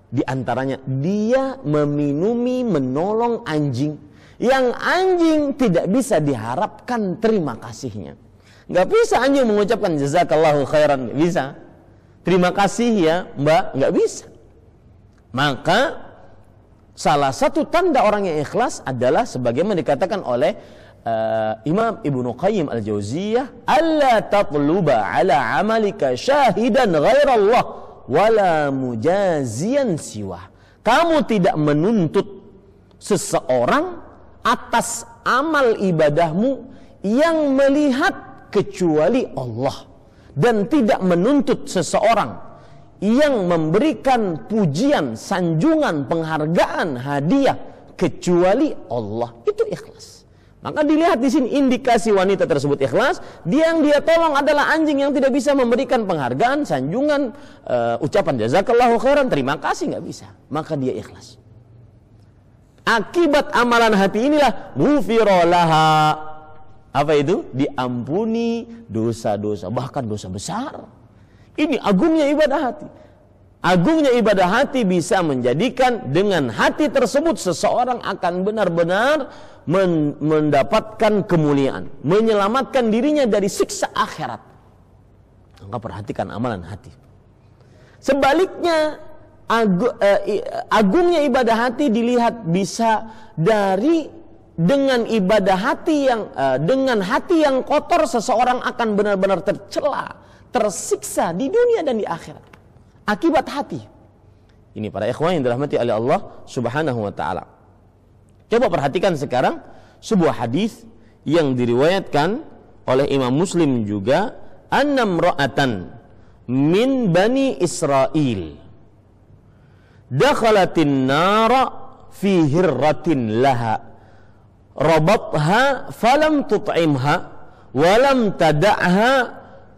Di antaranya dia meminumi menolong anjing yang anjing tidak bisa diharapkan terima kasihnya. Nggak bisa anjing mengucapkan jazakallahu khairan, gak bisa. Terima kasih ya mbak, nggak bisa. Maka salah satu tanda orang yang ikhlas adalah sebagaimana dikatakan oleh uh, Imam Ibnu Qayyim Al-Jauziyah, "Alla tatluba 'ala 'amalika syahidan ghairallah wala mujazian siwa." Kamu tidak menuntut seseorang atas amal ibadahmu yang melihat kecuali Allah dan tidak menuntut seseorang yang memberikan pujian, sanjungan, penghargaan, hadiah kecuali Allah. Itu ikhlas. Maka dilihat di sini indikasi wanita tersebut ikhlas, dia yang dia tolong adalah anjing yang tidak bisa memberikan penghargaan, sanjungan, uh, ucapan jazakallahu khairan, terima kasih nggak bisa. Maka dia ikhlas. Akibat amalan hati inilah mufirolaha. Apa itu? Diampuni dosa-dosa, bahkan dosa besar. Ini agungnya ibadah hati. Agungnya ibadah hati bisa menjadikan dengan hati tersebut seseorang akan benar-benar men mendapatkan kemuliaan, menyelamatkan dirinya dari siksa akhirat. Maka perhatikan amalan hati. Sebaliknya agu, eh, agungnya ibadah hati dilihat bisa dari dengan ibadah hati yang eh, dengan hati yang kotor seseorang akan benar-benar tercela tersiksa di dunia dan di akhirat akibat hati. Ini para ikhwan yang dirahmati oleh Allah Subhanahu wa taala. Coba perhatikan sekarang sebuah hadis yang diriwayatkan oleh Imam Muslim juga annam ra'atan min bani Israel dakhalatin nara fi hirratin laha rabatha falam tut'imha walam tada'ha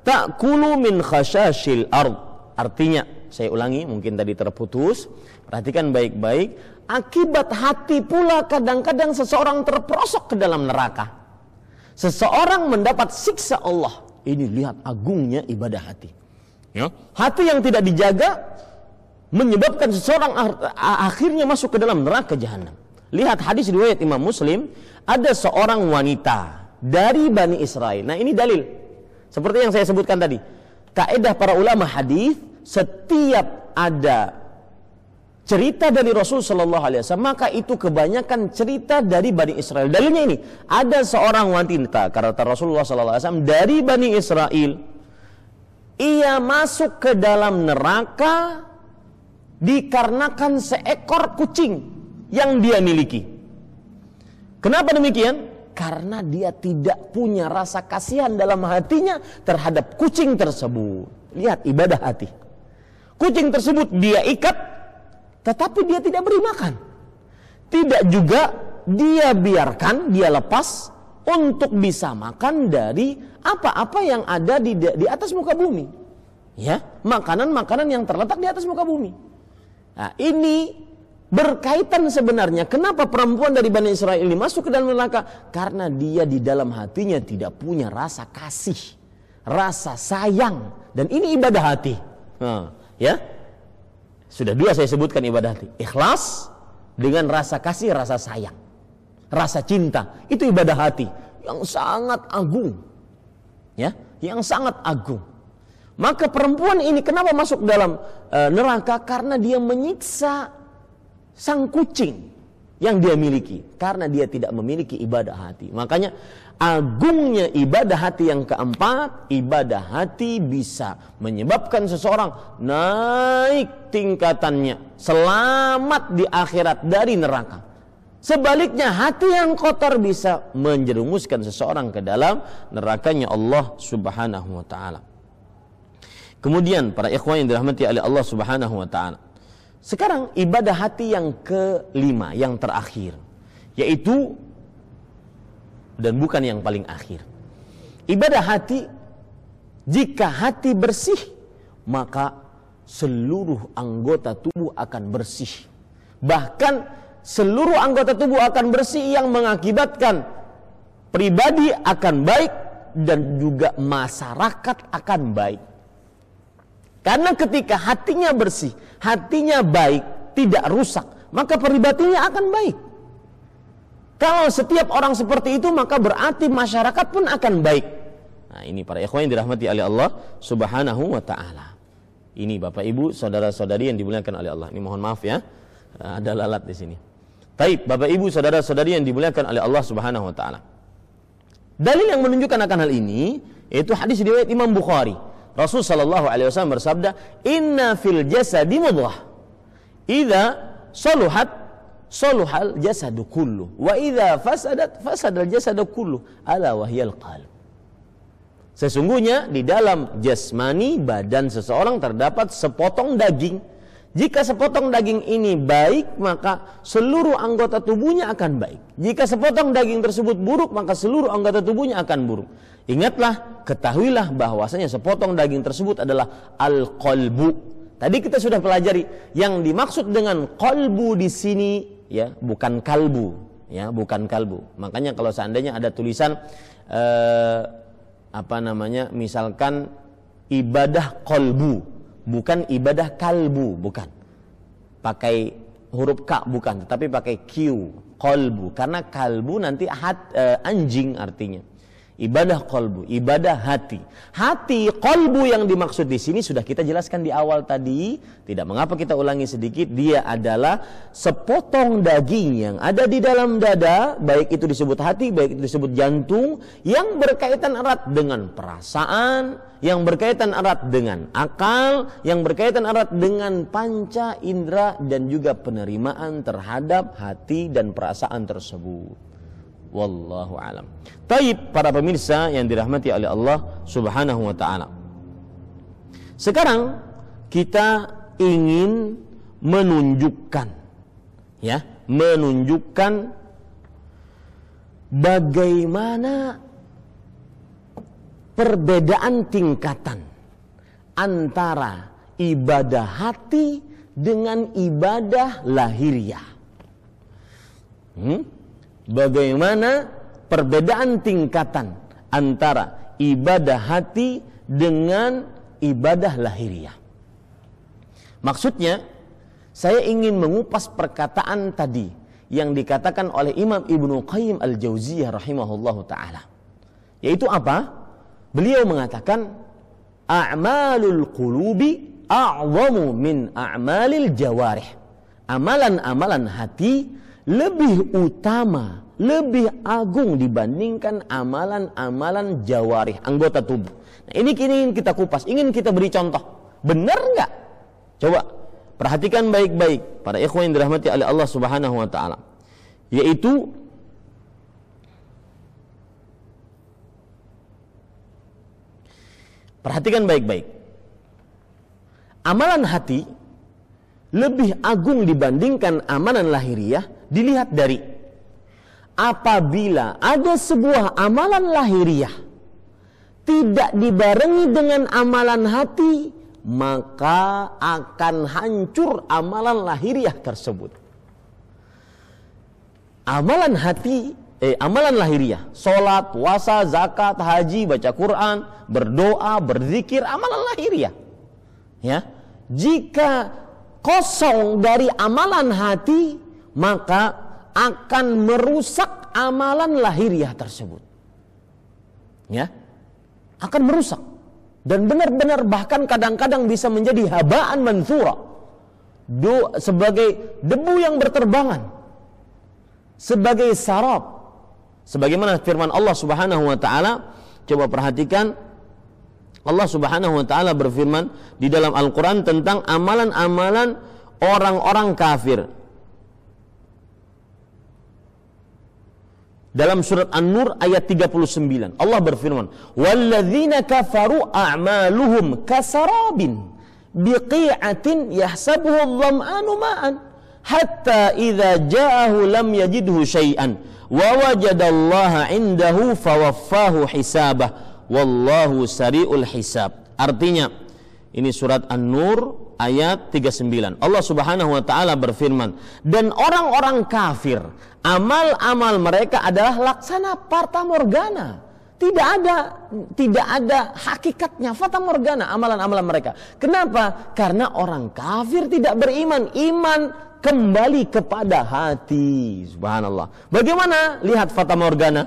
Ta'kulu min khashashil ard. Artinya, saya ulangi mungkin tadi terputus. Perhatikan baik-baik. Akibat hati pula kadang-kadang seseorang terperosok ke dalam neraka. Seseorang mendapat siksa Allah. Ini lihat agungnya ibadah hati. Ya. Hati yang tidak dijaga menyebabkan seseorang ah, ah, akhirnya masuk ke dalam neraka jahanam. Lihat hadis riwayat Imam Muslim, ada seorang wanita dari Bani Israel. Nah, ini dalil seperti yang saya sebutkan tadi, kaidah para ulama hadis setiap ada cerita dari Rasul Shallallahu Alaihi Wasallam maka itu kebanyakan cerita dari Bani Israel. Dalilnya ini ada seorang wanita kata Rasulullah Shallallahu Alaihi Wasallam dari Bani Israel ia masuk ke dalam neraka dikarenakan seekor kucing yang dia miliki. Kenapa demikian? karena dia tidak punya rasa kasihan dalam hatinya terhadap kucing tersebut. Lihat ibadah hati. Kucing tersebut dia ikat, tetapi dia tidak beri makan. Tidak juga dia biarkan, dia lepas untuk bisa makan dari apa-apa yang ada di, di atas muka bumi. Ya, makanan-makanan yang terletak di atas muka bumi. Nah, ini berkaitan sebenarnya kenapa perempuan dari Bani Israel ini masuk ke dalam neraka karena dia di dalam hatinya tidak punya rasa kasih rasa sayang dan ini ibadah hati nah, ya sudah dua saya sebutkan ibadah hati ikhlas dengan rasa kasih rasa sayang rasa cinta itu ibadah hati yang sangat agung ya yang sangat agung maka perempuan ini kenapa masuk dalam e, neraka karena dia menyiksa sang kucing yang dia miliki karena dia tidak memiliki ibadah hati. Makanya agungnya ibadah hati yang keempat, ibadah hati bisa menyebabkan seseorang naik tingkatannya, selamat di akhirat dari neraka. Sebaliknya hati yang kotor bisa menjerumuskan seseorang ke dalam nerakanya Allah Subhanahu wa taala. Kemudian para ikhwan yang dirahmati oleh Allah Subhanahu wa taala sekarang ibadah hati yang kelima, yang terakhir, yaitu dan bukan yang paling akhir. Ibadah hati jika hati bersih maka seluruh anggota tubuh akan bersih. Bahkan seluruh anggota tubuh akan bersih yang mengakibatkan pribadi akan baik dan juga masyarakat akan baik. Karena ketika hatinya bersih, hatinya baik, tidak rusak, maka peribatinya akan baik. Kalau setiap orang seperti itu, maka berarti masyarakat pun akan baik. Nah, ini para ikhwan yang dirahmati oleh Allah Subhanahu wa taala. Ini Bapak Ibu, saudara-saudari yang dimuliakan oleh Allah. Ini mohon maaf ya, ada lalat di sini. Baik, Bapak Ibu, saudara-saudari yang dimuliakan oleh Allah Subhanahu wa taala. Dalil yang menunjukkan akan hal ini yaitu hadis riwayat Imam Bukhari Rasul Shallallahu Alaihi Wasallam bersabda, Inna fil jasadi mudghah. Ida saluhat saluhal jasadu kullu. Wa ida fasadat fasadal jasadu kullu. Ala wahyal qalb. Sesungguhnya di dalam jasmani badan seseorang terdapat sepotong daging. Jika sepotong daging ini baik, maka seluruh anggota tubuhnya akan baik. Jika sepotong daging tersebut buruk, maka seluruh anggota tubuhnya akan buruk. Ingatlah, ketahuilah bahwasanya sepotong daging tersebut adalah al-qalbu. Tadi kita sudah pelajari yang dimaksud dengan qalbu di sini ya, bukan kalbu, ya, bukan kalbu. Makanya kalau seandainya ada tulisan eh, apa namanya? misalkan ibadah kolbu bukan ibadah kalbu, bukan. Pakai huruf K bukan, tetapi pakai Q, kolbu karena kalbu nanti hat, eh, anjing artinya. Ibadah kolbu, ibadah hati. Hati, kolbu yang dimaksud di sini sudah kita jelaskan di awal tadi. Tidak mengapa kita ulangi sedikit. Dia adalah sepotong daging yang ada di dalam dada, baik itu disebut hati, baik itu disebut jantung, yang berkaitan erat dengan perasaan, yang berkaitan erat dengan akal, yang berkaitan erat dengan panca indera dan juga penerimaan terhadap hati dan perasaan tersebut wallahu alam. Taib para pemirsa yang dirahmati oleh Allah Subhanahu wa taala. Sekarang kita ingin menunjukkan ya, menunjukkan bagaimana perbedaan tingkatan antara ibadah hati dengan ibadah lahiriah. Hmm? bagaimana perbedaan tingkatan antara ibadah hati dengan ibadah lahiriah. Maksudnya, saya ingin mengupas perkataan tadi yang dikatakan oleh Imam Ibnu Qayyim Al-Jauziyah rahimahullahu taala. Yaitu apa? Beliau mengatakan a'malul qulubi a'zamu min a'malil jawarih. Amalan-amalan hati lebih utama, lebih agung dibandingkan amalan-amalan jawarih, anggota tubuh. Nah, ini ingin kita kupas, ingin kita beri contoh. Benar nggak? Coba perhatikan baik-baik para ikhwan yang dirahmati oleh Allah Subhanahu wa taala. Yaitu Perhatikan baik-baik. Amalan hati lebih agung dibandingkan amalan lahiriah dilihat dari apabila ada sebuah amalan lahiriah tidak dibarengi dengan amalan hati maka akan hancur amalan lahiriah tersebut amalan hati eh amalan lahiriah salat puasa zakat haji baca Quran berdoa berzikir amalan lahiriah ya jika kosong dari amalan hati maka akan merusak amalan lahiriah tersebut. Ya. Akan merusak dan benar-benar bahkan kadang-kadang bisa menjadi habaan mansura Do, sebagai debu yang berterbangan sebagai sarab sebagaimana firman Allah Subhanahu wa taala coba perhatikan Allah Subhanahu wa taala berfirman di dalam Al-Qur'an tentang amalan-amalan orang-orang kafir Dalam surat An-Nur ayat 39 Allah berfirman Walladzina kafaru a'maluhum kasarabin Biqi'atin yahsabuhu dham'anu ma'an Hatta idha ja'ahu lam yajidhu syai'an Wa wajadallaha indahu fawaffahu hisabah Wallahu sari'ul hisab Artinya ini surat An-Nur ayat 39. Allah Subhanahu wa taala berfirman, "Dan orang-orang kafir, amal-amal mereka adalah laksana parta morgana." Tidak ada tidak ada hakikatnya fata morgana amalan-amalan mereka. Kenapa? Karena orang kafir tidak beriman. Iman kembali kepada hati. Subhanallah. Bagaimana lihat fata morgana?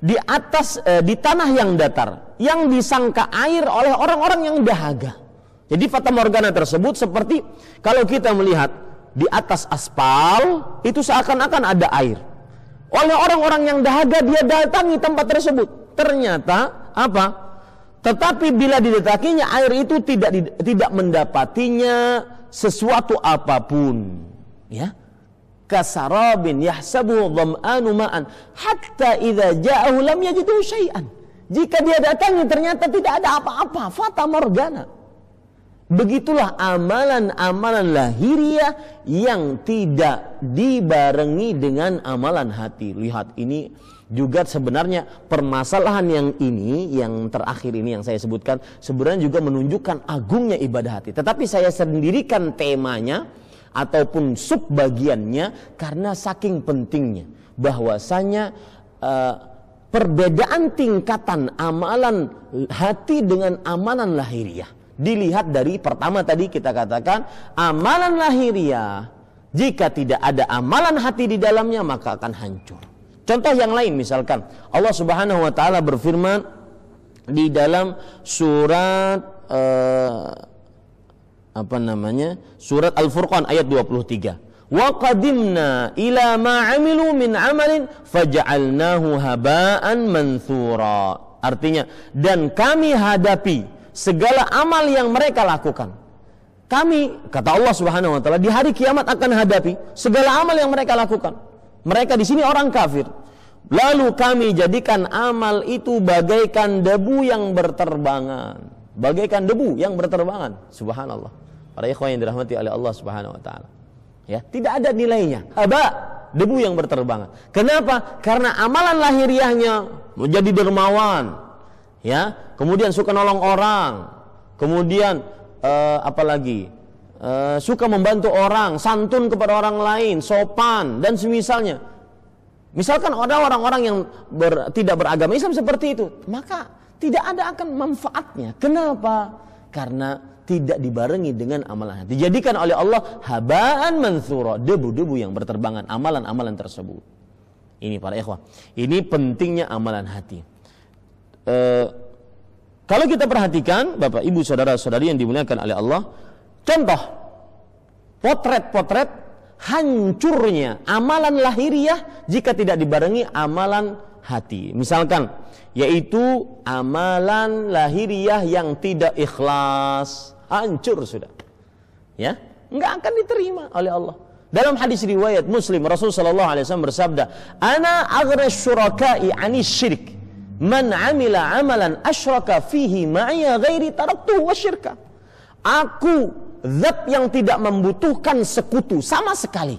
Di atas eh, di tanah yang datar, yang disangka air oleh orang-orang yang dahaga. Jadi fata morgana tersebut seperti kalau kita melihat di atas aspal itu seakan-akan ada air. Oleh orang-orang yang dahaga dia datangi tempat tersebut. Ternyata apa? Tetapi bila didatanginya air itu tidak tidak mendapatinya sesuatu apapun. Ya. Kasarabin yahsabu dham'anu ma'an hatta idza ja'ahu lam yajidu syai'an. Jika dia datangi ternyata tidak ada apa-apa, fata morgana. Begitulah amalan-amalan lahiriah yang tidak dibarengi dengan amalan hati. Lihat ini juga sebenarnya permasalahan yang ini yang terakhir ini yang saya sebutkan sebenarnya juga menunjukkan agungnya ibadah hati. Tetapi saya sendirikan temanya ataupun subbagiannya karena saking pentingnya bahwasanya uh, perbedaan tingkatan amalan hati dengan amalan lahiriah Dilihat dari pertama tadi kita katakan amalan lahiriah jika tidak ada amalan hati di dalamnya maka akan hancur. Contoh yang lain misalkan Allah Subhanahu wa taala berfirman di dalam surat eh, apa namanya? Surat Al-Furqan ayat 23. Wa qadimna ila ma amilu min amalin faj'alnahu haba'an manthura. Artinya dan kami hadapi segala amal yang mereka lakukan. Kami, kata Allah Subhanahu wa taala, di hari kiamat akan hadapi segala amal yang mereka lakukan. Mereka di sini orang kafir. Lalu kami jadikan amal itu bagaikan debu yang berterbangan. Bagaikan debu yang berterbangan. Subhanallah. Para ikhwan yang dirahmati oleh Allah Subhanahu wa taala. Ya, tidak ada nilainya. Aba, debu yang berterbangan. Kenapa? Karena amalan lahiriahnya menjadi dermawan, ya kemudian suka nolong orang kemudian uh, eh, apalagi uh, eh, suka membantu orang santun kepada orang lain sopan dan semisalnya misalkan ada orang-orang yang ber, tidak beragama Islam seperti itu maka tidak ada akan manfaatnya kenapa karena tidak dibarengi dengan amalan Dijadikan oleh Allah habaan mansura, debu-debu yang berterbangan amalan-amalan tersebut. Ini para ikhwah. Ini pentingnya amalan hati eh, kalau kita perhatikan Bapak Ibu saudara-saudari yang dimuliakan oleh Allah, contoh potret-potret hancurnya amalan lahiriah jika tidak dibarengi amalan hati. Misalkan yaitu amalan lahiriah yang tidak ikhlas, hancur sudah. Ya, nggak akan diterima oleh Allah. Dalam hadis riwayat Muslim Rasulullah SAW bersabda, "Ana aghra syuraka'i 'ani syirik Man amila amalan asyraka fihi ma'ya ghairi taraktu wa syirka. Aku zat yang tidak membutuhkan sekutu sama sekali.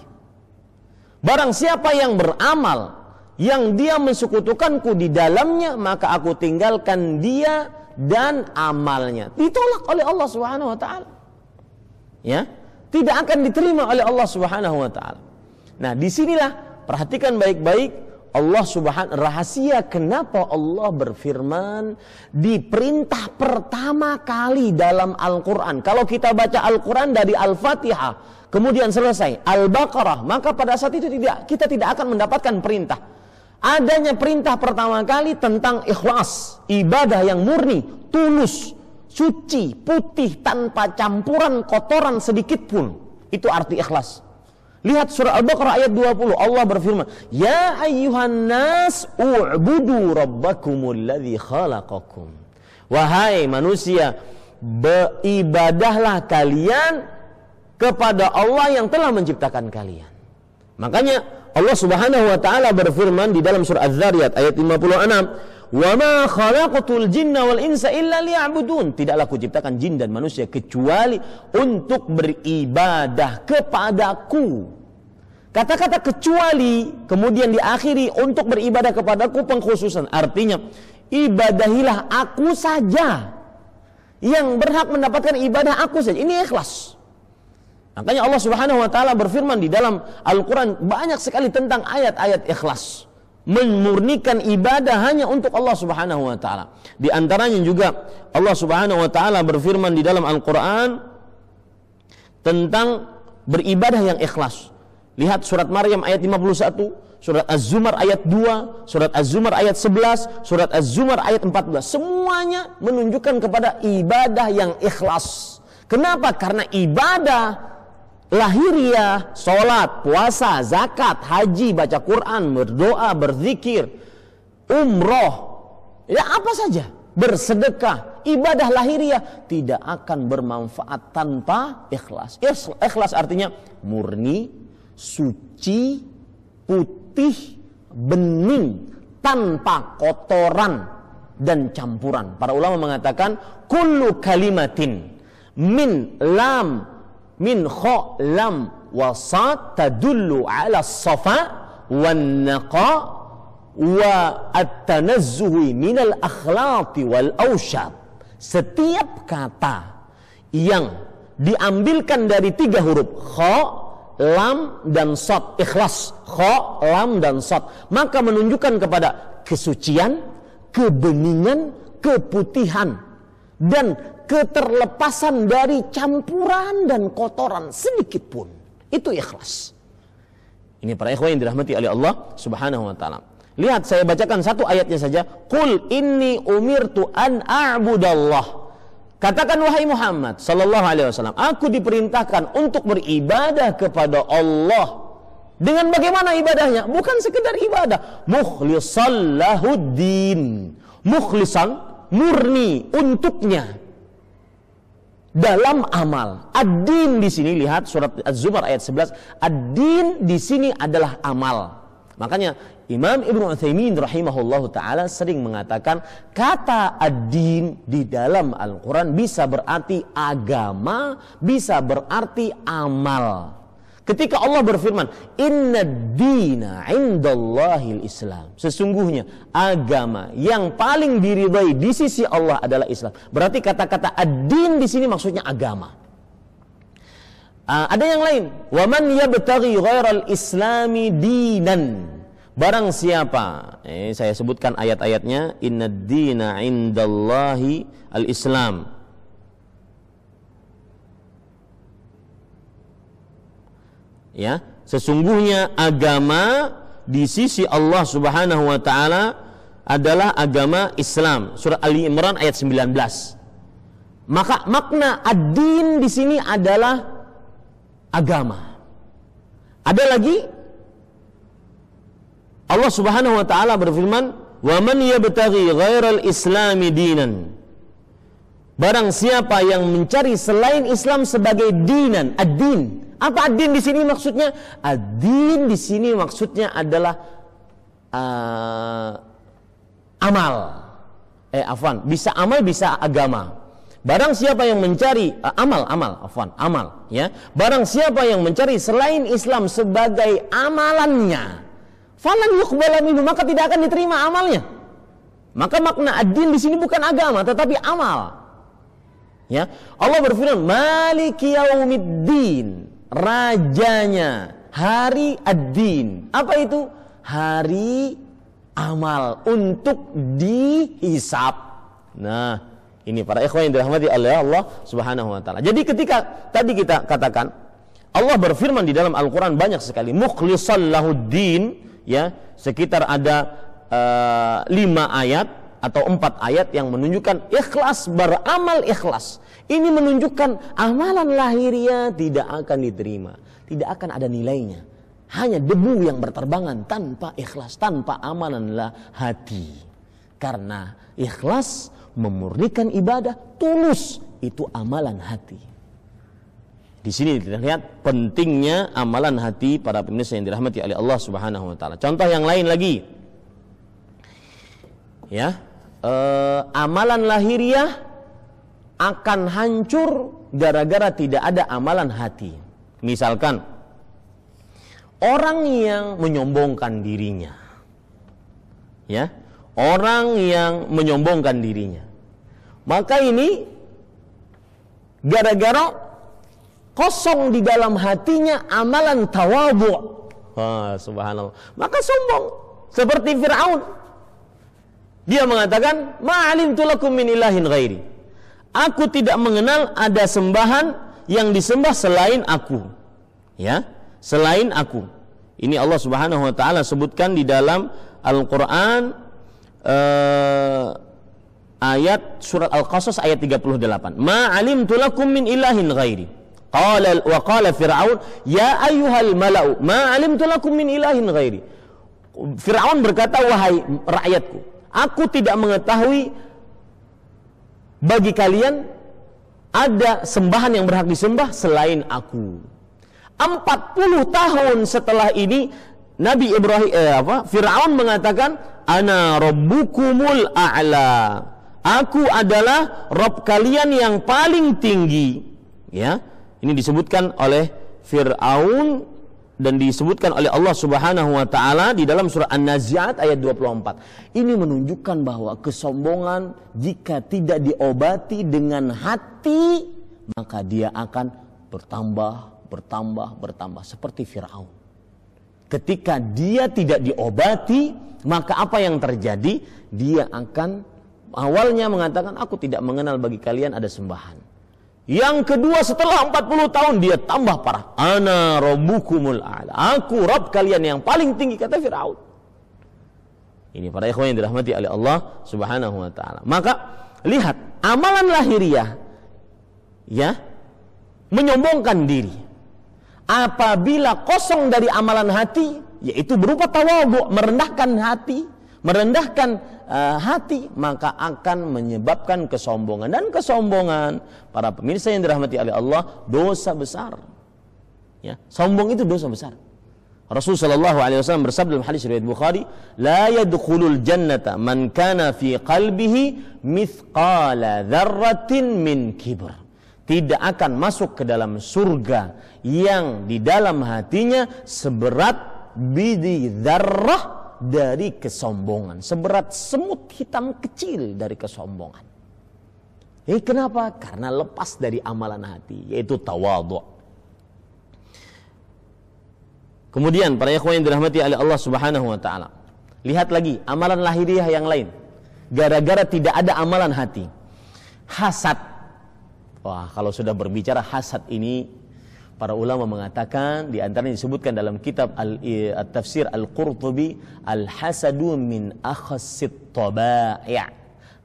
Barang siapa yang beramal yang dia mensekutukanku di dalamnya maka aku tinggalkan dia dan amalnya. Ditolak oleh Allah Subhanahu wa taala. Ya, tidak akan diterima oleh Allah Subhanahu wa taala. Nah, disinilah perhatikan baik-baik Allah subhanahu rahasia kenapa Allah berfirman di perintah pertama kali dalam Al-Quran. Kalau kita baca Al-Quran dari Al-Fatihah, kemudian selesai Al-Baqarah, maka pada saat itu tidak kita tidak akan mendapatkan perintah. Adanya perintah pertama kali tentang ikhlas, ibadah yang murni, tulus, suci, putih, tanpa campuran kotoran sedikit pun. Itu arti ikhlas. Lihat surah Al-Baqarah ayat 20. Allah berfirman, "Ya ayyuhan nas u'budu rabbakumul ladzi khalaqakum." Wahai manusia, beribadahlah kalian kepada Allah yang telah menciptakan kalian. Makanya Allah Subhanahu wa taala berfirman di dalam surah Az-Zariyat ayat 56, Wa ma khalaqatul jinna wal insa illa liya'budun. Tidaklah kuciptakan jin dan manusia kecuali untuk beribadah kepadaku. Kata-kata kecuali kemudian diakhiri untuk beribadah kepadaku pengkhususan. Artinya ibadahilah aku saja. Yang berhak mendapatkan ibadah aku saja. Ini ikhlas. Makanya Allah Subhanahu wa taala berfirman di dalam Al-Qur'an banyak sekali tentang ayat-ayat ikhlas memurnikan ibadah hanya untuk Allah Subhanahu wa taala. Di antaranya juga Allah Subhanahu wa taala berfirman di dalam Al-Qur'an tentang beribadah yang ikhlas. Lihat surat Maryam ayat 51, surat Az-Zumar ayat 2, surat Az-Zumar ayat 11, surat Az-Zumar ayat 14. Semuanya menunjukkan kepada ibadah yang ikhlas. Kenapa? Karena ibadah lahiriah, sholat, puasa, zakat, haji, baca Quran, berdoa, berzikir, umroh, ya apa saja, bersedekah, ibadah lahiriah tidak akan bermanfaat tanpa ikhlas. Ikhlas artinya murni, suci, putih, bening, tanpa kotoran dan campuran. Para ulama mengatakan kullu kalimatin min lam min kha lam wa sa tadullu ala safa wan naqa wa at-tanazzuhi min al akhlati wal aushab setiap kata yang diambilkan dari tiga huruf kha lam dan sot ikhlas kha lam dan sot maka menunjukkan kepada kesucian kebeningan keputihan dan keterlepasan dari campuran dan kotoran sedikit pun. Itu ikhlas. Ini para ikhwan yang dirahmati oleh Allah Subhanahu wa taala. Lihat saya bacakan satu ayatnya saja. Qul inni umirtu an a'budallah. Katakan wahai Muhammad sallallahu alaihi wasallam, aku diperintahkan untuk beribadah kepada Allah. Dengan bagaimana ibadahnya? Bukan sekedar ibadah, mukhlishan Mukhlisan murni untuknya dalam amal. Ad-din di sini lihat surat Az-Zumar ayat 11. Ad-din di sini adalah amal. Makanya Imam Ibnu Utsaimin rahimahullahu taala sering mengatakan kata ad-din di dalam Al-Qur'an bisa berarti agama, bisa berarti amal. Ketika Allah berfirman, "Inna dina indallahil Islam." Sesungguhnya agama yang paling diridai di sisi Allah adalah Islam. Berarti kata-kata ad-din di sini maksudnya agama. Uh, ada yang lain, "Wa man yabtaghi ghairal islami dinan." Barang siapa, eh, saya sebutkan ayat-ayatnya, "Inna dina indallahi al-Islam." ya sesungguhnya agama di sisi Allah Subhanahu wa taala adalah agama Islam surah Ali Imran ayat 19 maka makna ad-din di sini adalah agama ada lagi Allah Subhanahu wa taala berfirman wa man yabtaghi ghairal islami dinan barang siapa yang mencari selain Islam sebagai dinan ad-din apa adin di sini maksudnya? Adin di sini maksudnya adalah uh, amal. Eh afwan, bisa amal bisa agama. Barang siapa yang mencari uh, amal, amal, afwan, amal, ya. Barang siapa yang mencari selain Islam sebagai amalannya, falan yuqbala minhu, maka tidak akan diterima amalnya. Maka makna adin di sini bukan agama, tetapi amal. Ya. Allah berfirman, "Maliki yaumiddin." rajanya hari ad-din. Apa itu? Hari amal untuk dihisap. Nah, ini para ikhwan yang dirahmati oleh Allah Subhanahu wa taala. Jadi ketika tadi kita katakan Allah berfirman di dalam Al-Qur'an banyak sekali mukhlishan lahuddin ya, sekitar ada uh, lima ayat atau empat ayat yang menunjukkan ikhlas beramal ikhlas ini menunjukkan amalan lahirnya tidak akan diterima, tidak akan ada nilainya. Hanya debu yang berterbangan tanpa ikhlas, tanpa amananlah hati. Karena ikhlas memurnikan ibadah tulus itu amalan hati. Di sini terlihat pentingnya amalan hati para pemirsa yang dirahmati oleh Allah Subhanahu wa taala. Contoh yang lain lagi. Ya, eh, amalan lahiriah akan hancur gara-gara tidak ada amalan hati. Misalkan orang yang menyombongkan dirinya. Ya, orang yang menyombongkan dirinya. Maka ini gara-gara kosong di dalam hatinya amalan tawadhu. Wah, subhanallah. Maka sombong seperti Firaun. Dia mengatakan, "Ma'alim tulakum min ilahin ghairi." Aku tidak mengenal ada sembahan yang disembah selain aku. Ya, selain aku. Ini Allah Subhanahu wa taala sebutkan di dalam Al-Qur'an eh, ayat surat Al-Qasas ayat 38. Ma'alim alimtu min ilahin ghairi. Qala wa qala Fir'aun, ya ayyuhal mala'u, ma'alim alimtu min ilahin ghairi. Fir'aun berkata, wahai rakyatku, aku tidak mengetahui bagi kalian ada sembahan yang berhak disembah selain aku. 40 tahun setelah ini Nabi Ibrahim eh, apa Firaun mengatakan ana rabbukumul a'la. Aku adalah rob kalian yang paling tinggi. Ya. Ini disebutkan oleh Firaun dan disebutkan oleh Allah Subhanahu wa taala di dalam surah An-Nazi'at ayat 24. Ini menunjukkan bahwa kesombongan jika tidak diobati dengan hati maka dia akan bertambah, bertambah, bertambah seperti Firaun. Ketika dia tidak diobati, maka apa yang terjadi? Dia akan awalnya mengatakan aku tidak mengenal bagi kalian ada sembahan. Yang kedua setelah 40 tahun dia tambah parah. Ana rabbukumul a'la. Aku Rabb kalian yang paling tinggi kata Firaun. Ini para ikhwan yang dirahmati oleh Allah Subhanahu wa taala. Maka lihat amalan lahiriah ya menyombongkan diri. Apabila kosong dari amalan hati yaitu berupa tawadhu, merendahkan hati, merendahkan uh, hati maka akan menyebabkan kesombongan dan kesombongan para pemirsa yang dirahmati oleh Allah dosa besar. Ya, sombong itu dosa besar. Rasul sallallahu alaihi wasallam bersabda dalam hadis riwayat Bukhari, "La yadkhulul jannata man kana fi qalbihi mithqala dzarratin min kibr." Tidak akan masuk ke dalam surga yang di dalam hatinya seberat bidi dzarrah dari kesombongan. Seberat semut hitam kecil dari kesombongan. Eh kenapa? Karena lepas dari amalan hati, yaitu tawadhu. Kemudian para ikhwan yang dirahmati oleh Allah Subhanahu wa taala. Lihat lagi amalan lahiriah yang lain. Gara-gara tidak ada amalan hati. Hasad. Wah, kalau sudah berbicara hasad ini Para ulama mengatakan di antaranya disebutkan dalam kitab al tafsir Al-Qurtubi al-hasadu min toba ya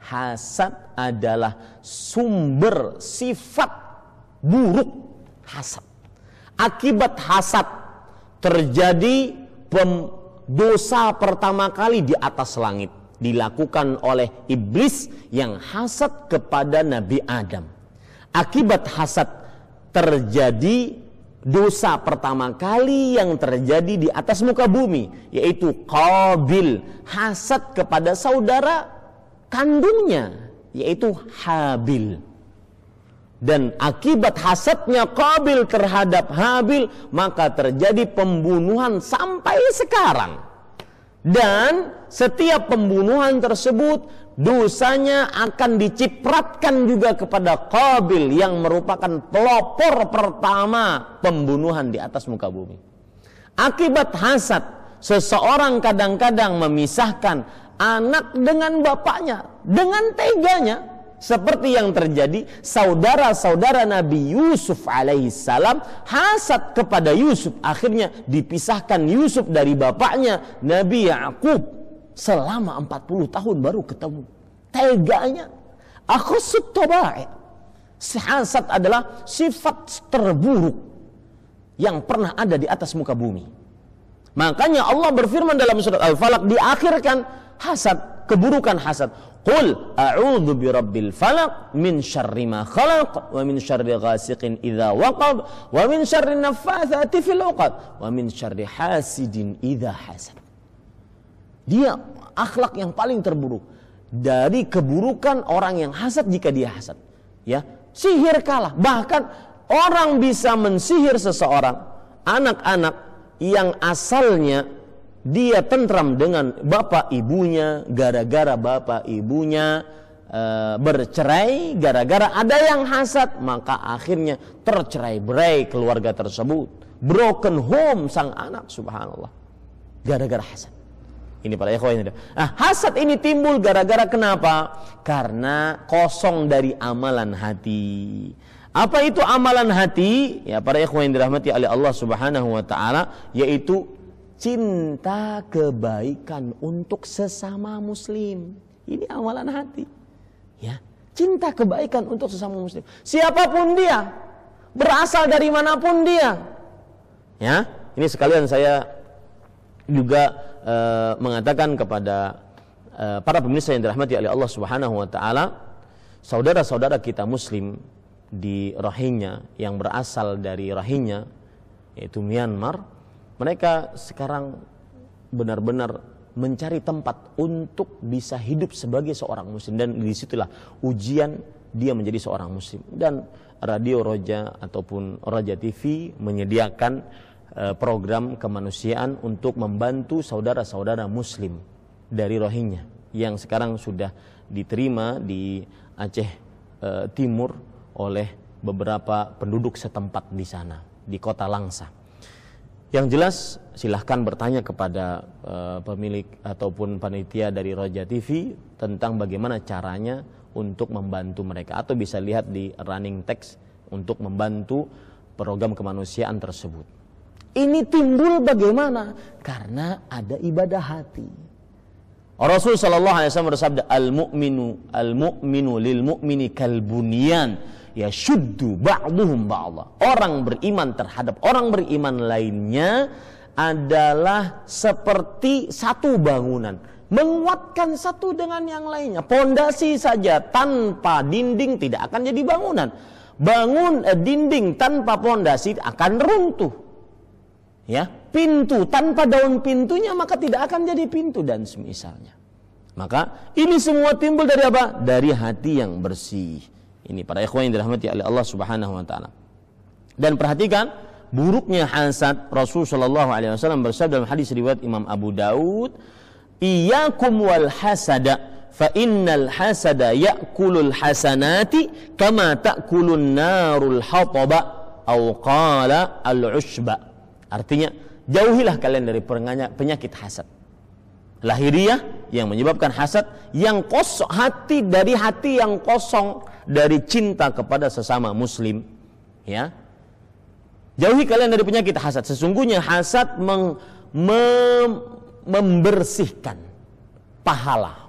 Hasad adalah sumber sifat buruk hasad. Akibat hasad terjadi pem dosa pertama kali di atas langit dilakukan oleh iblis yang hasad kepada Nabi Adam. Akibat hasad terjadi dosa pertama kali yang terjadi di atas muka bumi yaitu Qabil hasad kepada saudara kandungnya yaitu Habil dan akibat hasadnya Qabil terhadap Habil maka terjadi pembunuhan sampai sekarang dan setiap pembunuhan tersebut dosanya akan dicipratkan juga kepada Qabil yang merupakan pelopor pertama pembunuhan di atas muka bumi. Akibat hasad, seseorang kadang-kadang memisahkan anak dengan bapaknya dengan teganya seperti yang terjadi saudara-saudara Nabi Yusuf alaihissalam hasad kepada Yusuf akhirnya dipisahkan Yusuf dari bapaknya Nabi Yakub selama 40 tahun baru ketemu. Teganya. Akhusut toba'i. Hasad adalah sifat terburuk yang pernah ada di atas muka bumi. Makanya Allah berfirman dalam surat Al-Falaq diakhirkan hasad, keburukan hasad. Qul a'udzu birabbil falaq min syarri ma khalaq wa min syarri ghasiqin idza waqab wa min syarri naffatsati fil 'uqad wa min syarri hasidin idza hasad. Dia akhlak yang paling terburuk dari keburukan orang yang hasad jika dia hasad. Ya, sihir kalah. Bahkan orang bisa mensihir seseorang, anak-anak yang asalnya dia tentram dengan bapak ibunya gara-gara bapak ibunya e, bercerai gara-gara ada yang hasad maka akhirnya tercerai berai keluarga tersebut broken home sang anak subhanallah gara-gara hasad ini para ikhwah ini. Nah, hasad ini timbul gara-gara kenapa? Karena kosong dari amalan hati. Apa itu amalan hati? Ya, para ikhwah yang dirahmati oleh Allah Subhanahu wa taala yaitu cinta kebaikan untuk sesama muslim. Ini amalan hati. Ya, cinta kebaikan untuk sesama muslim. Siapapun dia, berasal dari manapun dia. Ya, ini sekalian saya juga Eh, mengatakan kepada eh, para pemirsa yang dirahmati oleh Allah Subhanahu wa taala, saudara-saudara kita muslim di Rohingya yang berasal dari Rohingya yaitu Myanmar, mereka sekarang benar-benar mencari tempat untuk bisa hidup sebagai seorang muslim dan disitulah ujian dia menjadi seorang muslim dan Radio Roja ataupun Roja TV menyediakan Eh, program kemanusiaan untuk membantu saudara-saudara muslim dari Rohingya yang sekarang sudah diterima di Aceh e, Timur oleh beberapa penduduk setempat di sana di kota Langsa. Yang jelas silahkan bertanya kepada e, pemilik ataupun panitia dari Roja TV tentang bagaimana caranya untuk membantu mereka atau bisa lihat di running text untuk membantu program kemanusiaan tersebut. Ini timbul bagaimana? Karena ada ibadah hati. Rasul sallallahu alaihi wasallam bersabda, "Al-mu'minu al-mu'minu lil mu'mini kal bunyan yashuddu ba'dhum ba'dha." Orang beriman terhadap orang beriman lainnya adalah seperti satu bangunan, menguatkan satu dengan yang lainnya. Pondasi saja tanpa dinding tidak akan jadi bangunan. Bangun eh, dinding tanpa pondasi akan runtuh ya pintu tanpa daun pintunya maka tidak akan jadi pintu dan semisalnya maka ini semua timbul dari apa dari hati yang bersih ini para ikhwan yang dirahmati oleh Allah Subhanahu wa taala dan perhatikan buruknya hasad Rasul Shallallahu alaihi wasallam bersabda dalam hadis riwayat Imam Abu Daud iyyakum wal hasada fa innal hasada ya'kulul hasanati kama ta'kulun narul hataba atau qala al ushba Artinya jauhilah kalian dari penyakit hasad. Lahiriah yang menyebabkan hasad yang kosong hati dari hati yang kosong dari cinta kepada sesama muslim ya. Jauhi kalian dari penyakit hasad. Sesungguhnya hasad meng, mem, membersihkan pahala.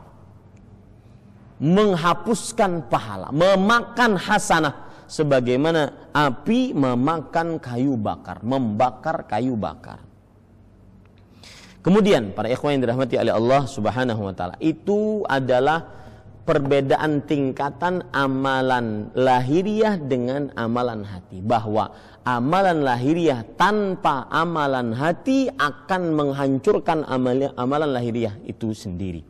Menghapuskan pahala, memakan hasanah sebagaimana api memakan kayu bakar, membakar kayu bakar. Kemudian para ikhwan yang dirahmati oleh Allah Subhanahu wa taala, itu adalah perbedaan tingkatan amalan lahiriah dengan amalan hati bahwa amalan lahiriah tanpa amalan hati akan menghancurkan amalan amalan lahiriah itu sendiri.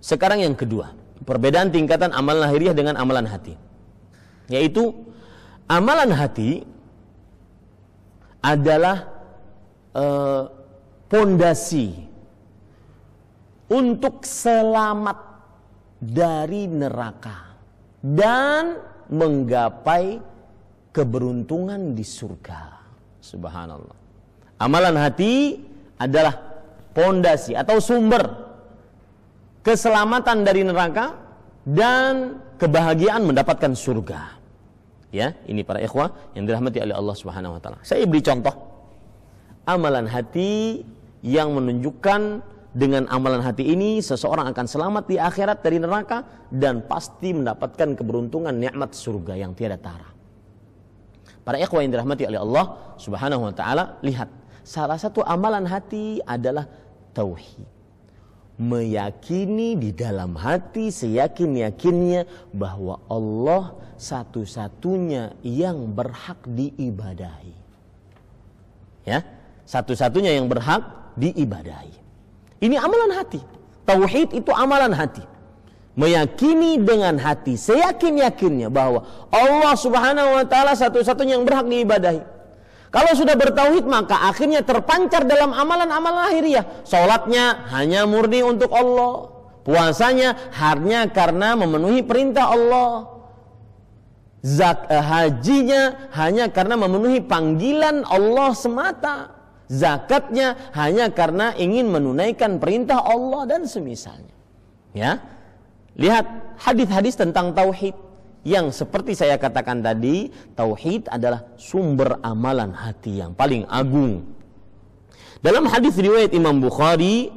Sekarang yang kedua, perbedaan tingkatan amalan lahiriah dengan amalan hati yaitu amalan hati adalah eh, pondasi eh, untuk selamat dari neraka dan menggapai keberuntungan di surga. Subhanallah. Amalan hati adalah pondasi atau sumber keselamatan dari neraka dan kebahagiaan mendapatkan surga. Ya, ini para ikhwah yang dirahmati oleh Allah Subhanahu wa taala. Saya beri contoh amalan hati yang menunjukkan dengan amalan hati ini seseorang akan selamat di akhirat dari neraka dan pasti mendapatkan keberuntungan nikmat surga yang tiada tara. Para ikhwah yang dirahmati oleh Allah Subhanahu wa taala, lihat salah satu amalan hati adalah tauhid meyakini di dalam hati seyakin-yakinnya bahwa Allah satu-satunya yang berhak diibadahi. Ya, satu-satunya yang berhak diibadahi. Ini amalan hati. Tauhid itu amalan hati. Meyakini dengan hati seyakin-yakinnya bahwa Allah Subhanahu wa taala satu-satunya yang berhak diibadahi. Kalau sudah bertauhid maka akhirnya terpancar dalam amalan-amalan ya. Salatnya hanya murni untuk Allah. Puasanya hanya karena memenuhi perintah Allah. Zak, eh, hajinya hanya karena memenuhi panggilan Allah semata. Zakatnya hanya karena ingin menunaikan perintah Allah dan semisalnya. Ya. Lihat hadis-hadis tentang tauhid yang seperti saya katakan tadi, tauhid adalah sumber amalan hati yang paling agung. Dalam hadis riwayat Imam Bukhari,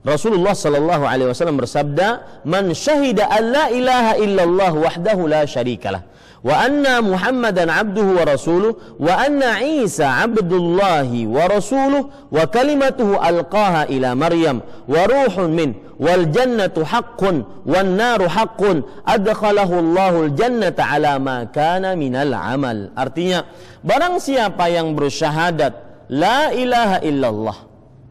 Rasulullah Shallallahu Alaihi Wasallam bersabda, "Man syahida alla ilaha illallah wahdahu la syarikalah." wa anna Muhammadan abduhu wa rasuluh wa anna Isa abdullahi wa rasuluh wa kalimatuhu alqaha ila Maryam wa ruhun min wal jannatu haqqun wan naru haqqun adkhalahu Allahu al jannata ala ma kana minal amal artinya barang siapa yang bersyahadat la ilaha illallah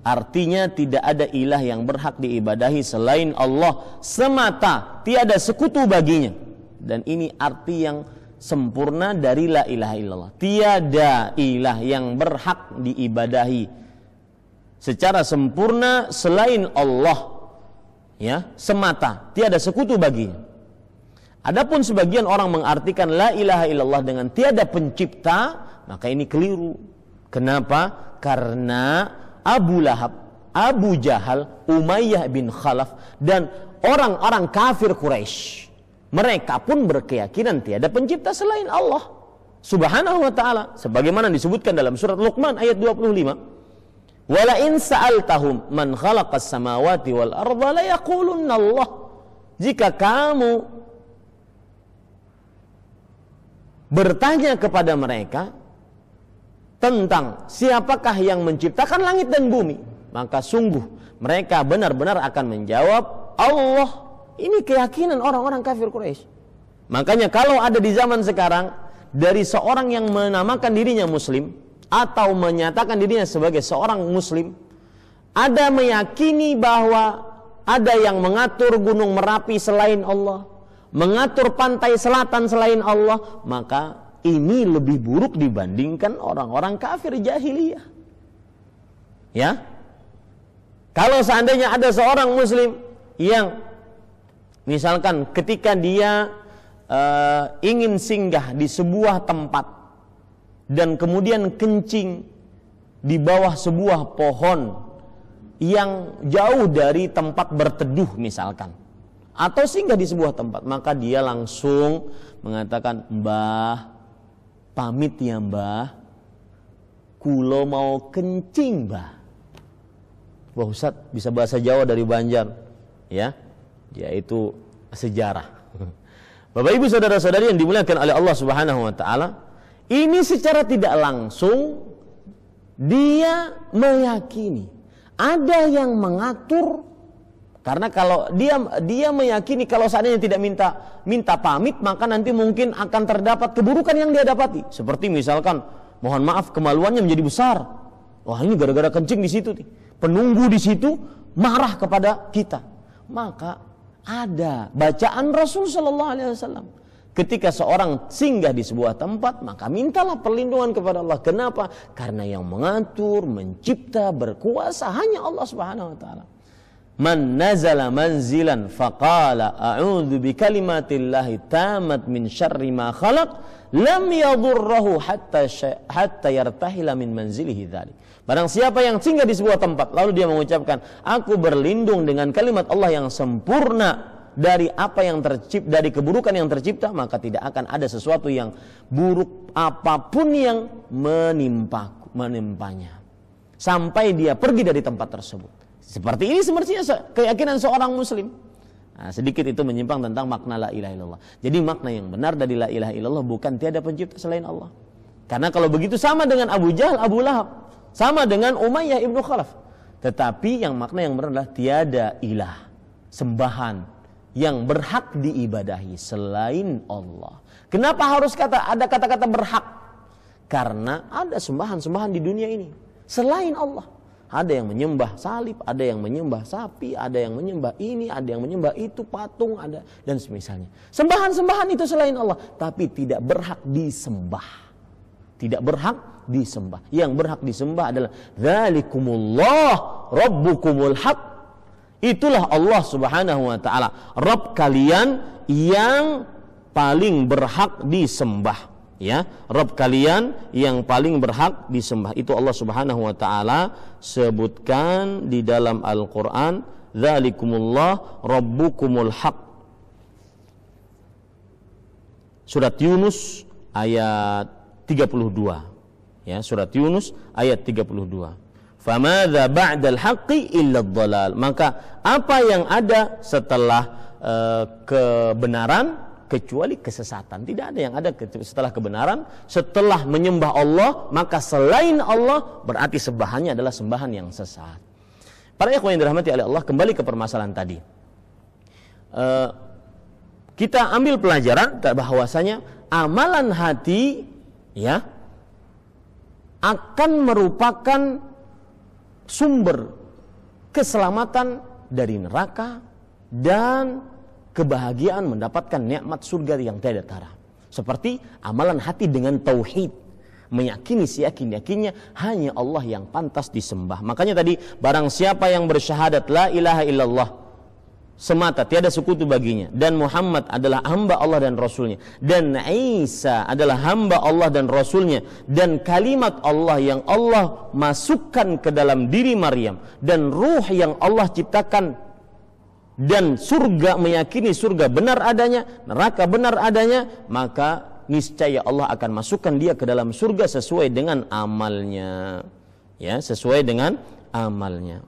Artinya tidak ada ilah yang berhak diibadahi selain Allah semata, tiada sekutu baginya. Dan ini arti yang sempurna dari la ilaha illallah. Tiada ilah yang berhak diibadahi secara sempurna selain Allah ya semata tiada sekutu bagi. adapun sebagian orang mengartikan la ilaha illallah dengan tiada pencipta maka ini keliru kenapa karena Abu Lahab Abu Jahal Umayyah bin Khalaf dan orang-orang kafir Quraisy mereka pun berkeyakinan tiada pencipta selain Allah subhanahu wa ta'ala sebagaimana disebutkan dalam surat Luqman ayat 25 wala in sa'altahum man khalaqas samawati wal arda la Allah jika kamu bertanya kepada mereka tentang siapakah yang menciptakan langit dan bumi maka sungguh mereka benar-benar akan menjawab Allah ini keyakinan orang-orang kafir Quraisy. Makanya kalau ada di zaman sekarang dari seorang yang menamakan dirinya muslim atau menyatakan dirinya sebagai seorang muslim, ada meyakini bahwa ada yang mengatur gunung Merapi selain Allah, mengatur pantai selatan selain Allah, maka ini lebih buruk dibandingkan orang-orang kafir jahiliyah. Ya. Kalau seandainya ada seorang muslim yang Misalkan ketika dia uh, ingin singgah di sebuah tempat dan kemudian kencing di bawah sebuah pohon yang jauh dari tempat berteduh misalkan atau singgah di sebuah tempat maka dia langsung mengatakan mbah pamit ya mbah kulo mau kencing mbah Wah Ustaz bisa bahasa Jawa dari Banjar ya yaitu sejarah. [LAUGHS] Bapak Ibu saudara-saudari yang dimuliakan oleh Allah Subhanahu wa taala, ini secara tidak langsung dia meyakini ada yang mengatur karena kalau dia dia meyakini kalau seandainya tidak minta minta pamit maka nanti mungkin akan terdapat keburukan yang dia dapati. Seperti misalkan mohon maaf kemaluannya menjadi besar. Wah ini gara-gara kencing di situ nih. Penunggu di situ marah kepada kita. Maka ada bacaan Rasul Shallallahu Alaihi Wasallam. Ketika seorang singgah di sebuah tempat, maka mintalah perlindungan kepada Allah. Kenapa? Karena yang mengatur, mencipta, berkuasa hanya Allah Subhanahu wa taala. Man nazala manzilan faqala a'udzu bi kalimatillahi tamat min syarri ma khalaq lam yadurruhu hatta hatta yartahila min manzilihi dzalik. Barang siapa yang singgah di sebuah tempat lalu dia mengucapkan, "Aku berlindung dengan kalimat Allah yang sempurna dari apa yang tercipta dari keburukan yang tercipta, maka tidak akan ada sesuatu yang buruk apapun yang menimpa menimpanya." Sampai dia pergi dari tempat tersebut. Seperti ini sebenarnya keyakinan seorang muslim. Nah, sedikit itu menyimpang tentang makna la ilaha illallah. Jadi makna yang benar dari la ilaha illallah bukan tiada pencipta selain Allah. Karena kalau begitu sama dengan Abu Jahal, Abu Lahab. Sama dengan Umayyah ibnu Khalaf. Tetapi yang makna yang benar adalah tiada ilah sembahan yang berhak diibadahi selain Allah. Kenapa harus kata ada kata-kata berhak? Karena ada sembahan-sembahan di dunia ini selain Allah. Ada yang menyembah salib, ada yang menyembah sapi, ada yang menyembah ini, ada yang menyembah itu, patung, ada dan semisalnya. Sembahan-sembahan itu selain Allah, tapi tidak berhak disembah. Tidak berhak disembah. Yang berhak disembah adalah zalikumullah rabbukumul haq. Itulah Allah Subhanahu wa taala, Rabb kalian yang paling berhak disembah ya Rob kalian yang paling berhak disembah itu Allah Subhanahu wa taala sebutkan di dalam Al-Qur'an zalikumullah rabbukumul haq Surat Yunus ayat 32 ya surat Yunus ayat 32 famadza ba'dal haqqi illa dhalal maka apa yang ada setelah uh, kebenaran kecuali kesesatan tidak ada yang ada setelah kebenaran setelah menyembah Allah maka selain Allah berarti sembahannya adalah sembahan yang sesat para ikhwan yang dirahmati oleh Allah kembali ke permasalahan tadi uh, kita ambil pelajaran bahwasanya amalan hati ya akan merupakan sumber keselamatan dari neraka dan kebahagiaan mendapatkan nikmat surga yang tiada tara. Seperti amalan hati dengan tauhid, meyakini yakin yakinnya hanya Allah yang pantas disembah. Makanya tadi barang siapa yang bersyahadat la ilaha illallah semata tiada sekutu baginya dan Muhammad adalah hamba Allah dan Rasulnya dan Isa adalah hamba Allah dan Rasulnya dan kalimat Allah yang Allah masukkan ke dalam diri Maryam dan ruh yang Allah ciptakan dan surga meyakini surga benar adanya neraka benar adanya maka niscaya Allah akan masukkan dia ke dalam surga sesuai dengan amalnya ya sesuai dengan amalnya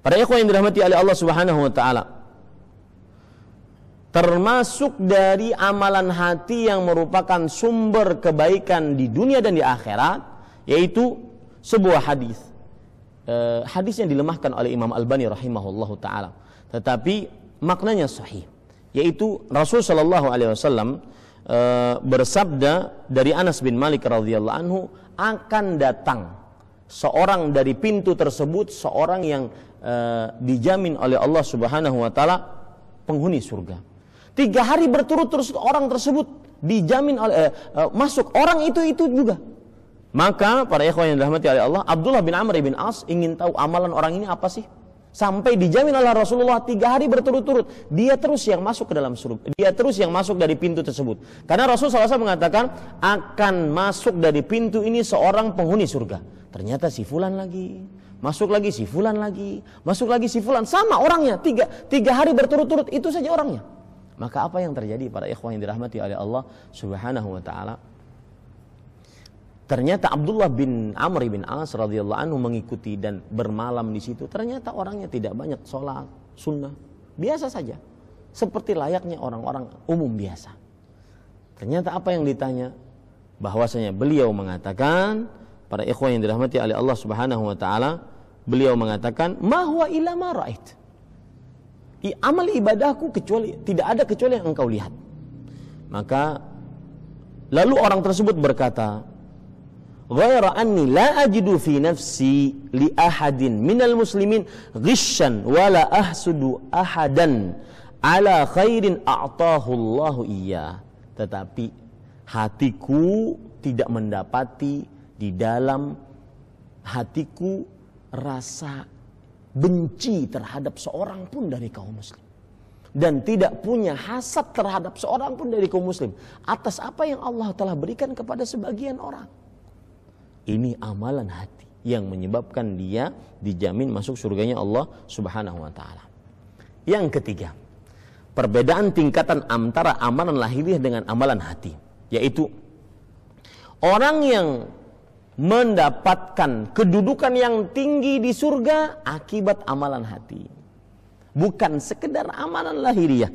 Para ikhwan yang dirahmati oleh Allah Subhanahu wa taala. Termasuk dari amalan hati yang merupakan sumber kebaikan di dunia dan di akhirat yaitu sebuah hadis. E, hadis yang dilemahkan oleh Imam Albani rahimahullahu taala. Tetapi maknanya sahih yaitu Rasul Shallallahu alaihi wasallam e, bersabda dari Anas bin Malik radhiyallahu anhu akan datang seorang dari pintu tersebut seorang yang Eh, dijamin oleh Allah Subhanahu wa taala penghuni surga. Tiga hari berturut-turut orang tersebut dijamin oleh uh, masuk orang itu itu juga. Maka para ikhwan yang dirahmati oleh Allah, Abdullah bin Amr bin As ingin tahu amalan orang ini apa sih? Sampai dijamin oleh Rasulullah tiga hari berturut-turut. Dia terus yang masuk ke dalam surga. Dia terus yang masuk dari pintu tersebut. Karena Rasulullah SAW mengatakan, akan masuk dari pintu ini seorang penghuni surga. Ternyata si Fulan lagi Masuk lagi si fulan lagi, masuk lagi si fulan sama orangnya tiga tiga hari berturut-turut itu saja orangnya. Maka apa yang terjadi para ikhwan yang dirahmati oleh Allah Subhanahu wa taala? Ternyata Abdullah bin Amr bin As radhiyallahu anhu mengikuti dan bermalam di situ. Ternyata orangnya tidak banyak sholat sunnah, biasa saja, seperti layaknya orang-orang umum biasa. Ternyata apa yang ditanya bahwasanya beliau mengatakan para ikhwan yang dirahmati oleh Allah Subhanahu wa taala beliau mengatakan mahwa ila ma I Amal ibadahku kecuali tidak ada kecuali yang engkau lihat. Maka lalu orang tersebut berkata, "Ghaira anni la ajidu fi nafsi li ahadin minal muslimin ghishan wala ahsudu ahadan ala khairin a'tahu Allah iya." Tetapi hatiku tidak mendapati di dalam hatiku rasa benci terhadap seorang pun dari kaum muslim dan tidak punya hasad terhadap seorang pun dari kaum muslim atas apa yang Allah telah berikan kepada sebagian orang. Ini amalan hati yang menyebabkan dia dijamin masuk surganya Allah Subhanahu wa taala. Yang ketiga, perbedaan tingkatan antara amalan lahiriah dengan amalan hati, yaitu orang yang mendapatkan kedudukan yang tinggi di surga akibat amalan hati. Bukan sekedar amalan lahiriah,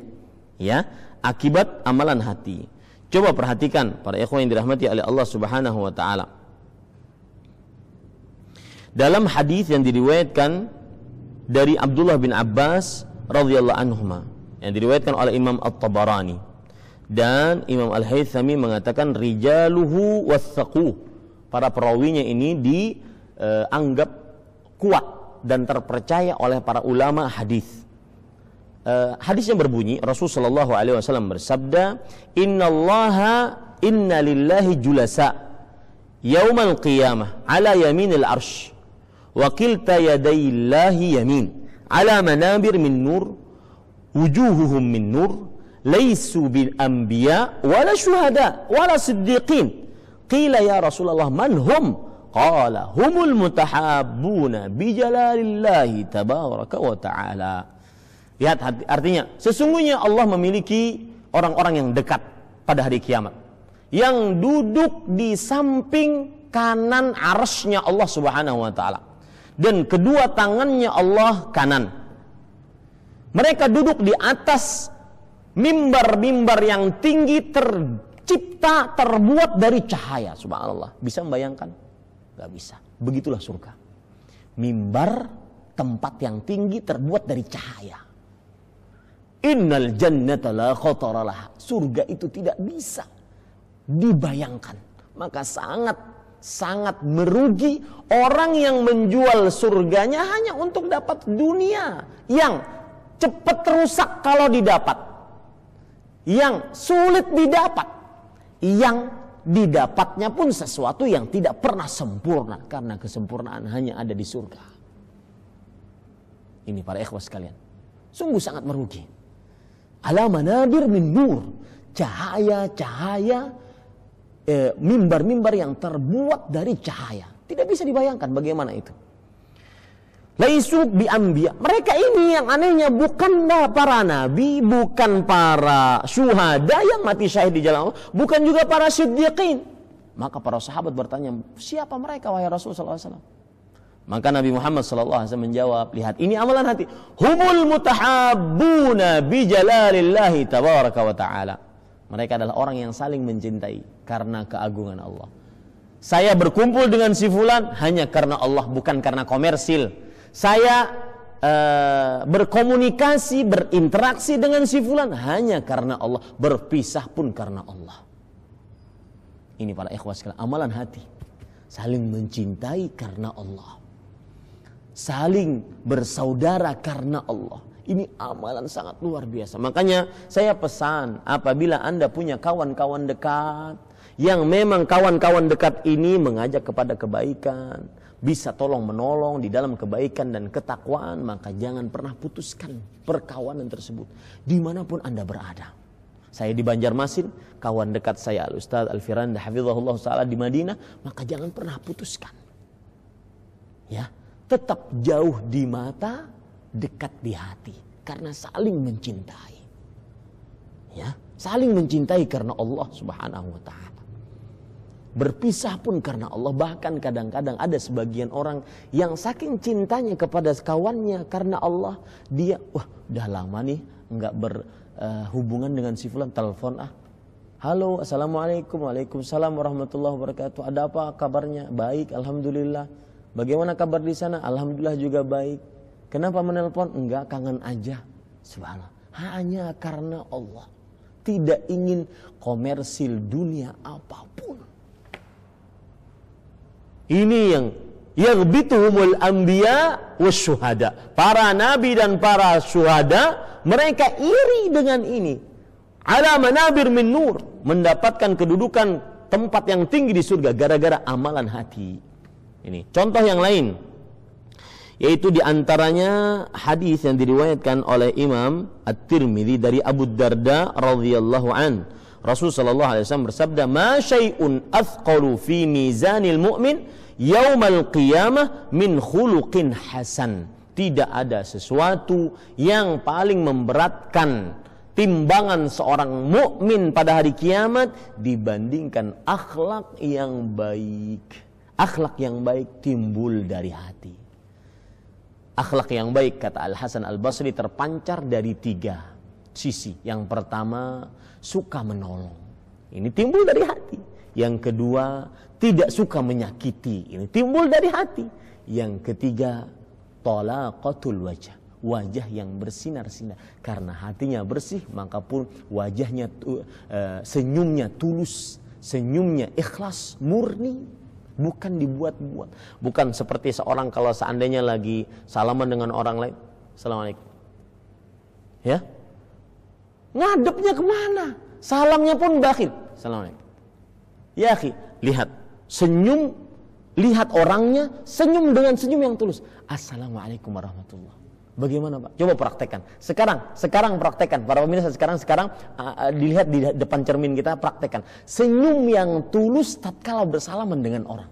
ya, akibat amalan hati. Coba perhatikan para ikhwan yang dirahmati oleh Allah Subhanahu wa taala. Dalam hadis yang diriwayatkan dari Abdullah bin Abbas radhiyallahu anhuma yang diriwayatkan oleh Imam At-Tabarani dan Imam Al-Haythami mengatakan rijaluhu wasaquh para perawinya ini dianggap e, kuat dan terpercaya oleh para ulama hadis. Uh, e, hadisnya berbunyi Rasulullah Shallallahu Alaihi Wasallam bersabda, Innallaha inna lillahi julasa Al qiyamah ala Yamin Al arsh wa kilta yadayillahi yamin ala manabir min nur wujuhuhum min nur laisu bil anbiya wala syuhada wala siddiqin Qila ya Rasulullah man hum? Qala humul mutahabbuna bijalalillahi tabaraka wa ta'ala. Lihat artinya, sesungguhnya Allah memiliki orang-orang yang dekat pada hari kiamat. Yang duduk di samping kanan arsnya Allah subhanahu wa ta'ala. Dan kedua tangannya Allah kanan. Mereka duduk di atas mimbar-mimbar yang tinggi ter tercipta, terbuat dari cahaya. Subhanallah. Bisa membayangkan? Gak bisa. Begitulah surga. Mimbar tempat yang tinggi terbuat dari cahaya. Innal jannata la khotoralah. Surga itu tidak bisa dibayangkan. Maka sangat sangat merugi orang yang menjual surganya hanya untuk dapat dunia yang cepat rusak kalau didapat. Yang sulit didapat yang didapatnya pun sesuatu yang tidak pernah sempurna karena kesempurnaan hanya ada di surga. Ini para ikhwah sekalian, sungguh sangat merugi. Ala manabir min nur, cahaya-cahaya eh, mimbar-mimbar yang terbuat dari cahaya. Tidak bisa dibayangkan bagaimana itu. Laisu bi ambia. Mereka ini yang anehnya bukanlah para nabi, bukan para syuhada yang mati syahid di jalan Allah, bukan juga para siddiqin. Maka para sahabat bertanya, siapa mereka wahai Rasul wasallam Maka Nabi Muhammad alaihi wasallam menjawab, lihat ini amalan hati. Humul mutahabuna bi jalalillahi tabaraka wa ta'ala. Mereka adalah orang yang saling mencintai karena keagungan Allah. Saya berkumpul dengan si fulan hanya karena Allah, bukan karena komersil saya e, berkomunikasi, berinteraksi dengan si fulan hanya karena Allah, berpisah pun karena Allah. Ini para ikhwas sekalian, amalan hati. Saling mencintai karena Allah. Saling bersaudara karena Allah. Ini amalan sangat luar biasa. Makanya saya pesan apabila Anda punya kawan-kawan dekat yang memang kawan-kawan dekat ini mengajak kepada kebaikan, bisa tolong menolong di dalam kebaikan dan ketakwaan, maka jangan pernah putuskan perkawanan tersebut dimanapun Anda berada. Saya di Banjarmasin, kawan dekat saya Al-Ustaz Al-Firanda Hafizahullah Ta'ala di Madinah, maka jangan pernah putuskan. Ya, tetap jauh di mata, dekat di hati. Karena saling mencintai. Ya, saling mencintai karena Allah Subhanahu wa taala berpisah pun karena Allah bahkan kadang-kadang ada sebagian orang yang saking cintanya kepada kawannya karena Allah dia wah udah lama nih nggak berhubungan eh, uh, dengan si fulan telepon ah halo assalamualaikum waalaikumsalam warahmatullahi wabarakatuh ada apa kabarnya baik alhamdulillah bagaimana kabar di sana alhamdulillah juga baik kenapa menelpon enggak kangen aja subhanallah hanya karena Allah tidak ingin komersil dunia apapun ini yang yaghbituhumul anbiya wasyuhada. Para nabi dan para syuhada mereka iri dengan ini. ada manabir min nur, mendapatkan kedudukan tempat yang tinggi di surga gara-gara amalan hati. Ini contoh yang lain yaitu diantaranya hadis yang diriwayatkan oleh Imam At-Tirmidzi dari Abu Darda radhiyallahu an Rasul sallallahu alaihi wasallam bersabda, "Ma syai'un athqalu fi mizanil mu'min yaumal qiyamah min khuluqin hasan." Tidak ada sesuatu yang paling memberatkan timbangan seorang mukmin pada hari kiamat dibandingkan akhlak yang baik. Akhlak yang baik timbul dari hati. Akhlak yang baik kata Al Hasan Al Basri terpancar dari tiga sisi. Yang pertama suka menolong. Ini timbul dari hati. Yang kedua, tidak suka menyakiti. Ini timbul dari hati. Yang ketiga, talaqatul wajah. Wajah yang bersinar-sinar. Karena hatinya bersih, maka pun wajahnya, eh, senyumnya tulus. Senyumnya ikhlas, murni bukan dibuat-buat bukan seperti seorang kalau seandainya lagi salaman dengan orang lain assalamualaikum ya Ngadepnya kemana? Salamnya pun bakhil. Assalamualaikum. Ya akhi, lihat. Senyum, lihat orangnya, senyum dengan senyum yang tulus. Assalamualaikum warahmatullahi Bagaimana Pak? Coba praktekkan. Sekarang, sekarang praktekkan. Para pemirsa sekarang, sekarang uh, uh, dilihat di depan cermin kita praktekkan. Senyum yang tulus tatkala bersalaman dengan orang.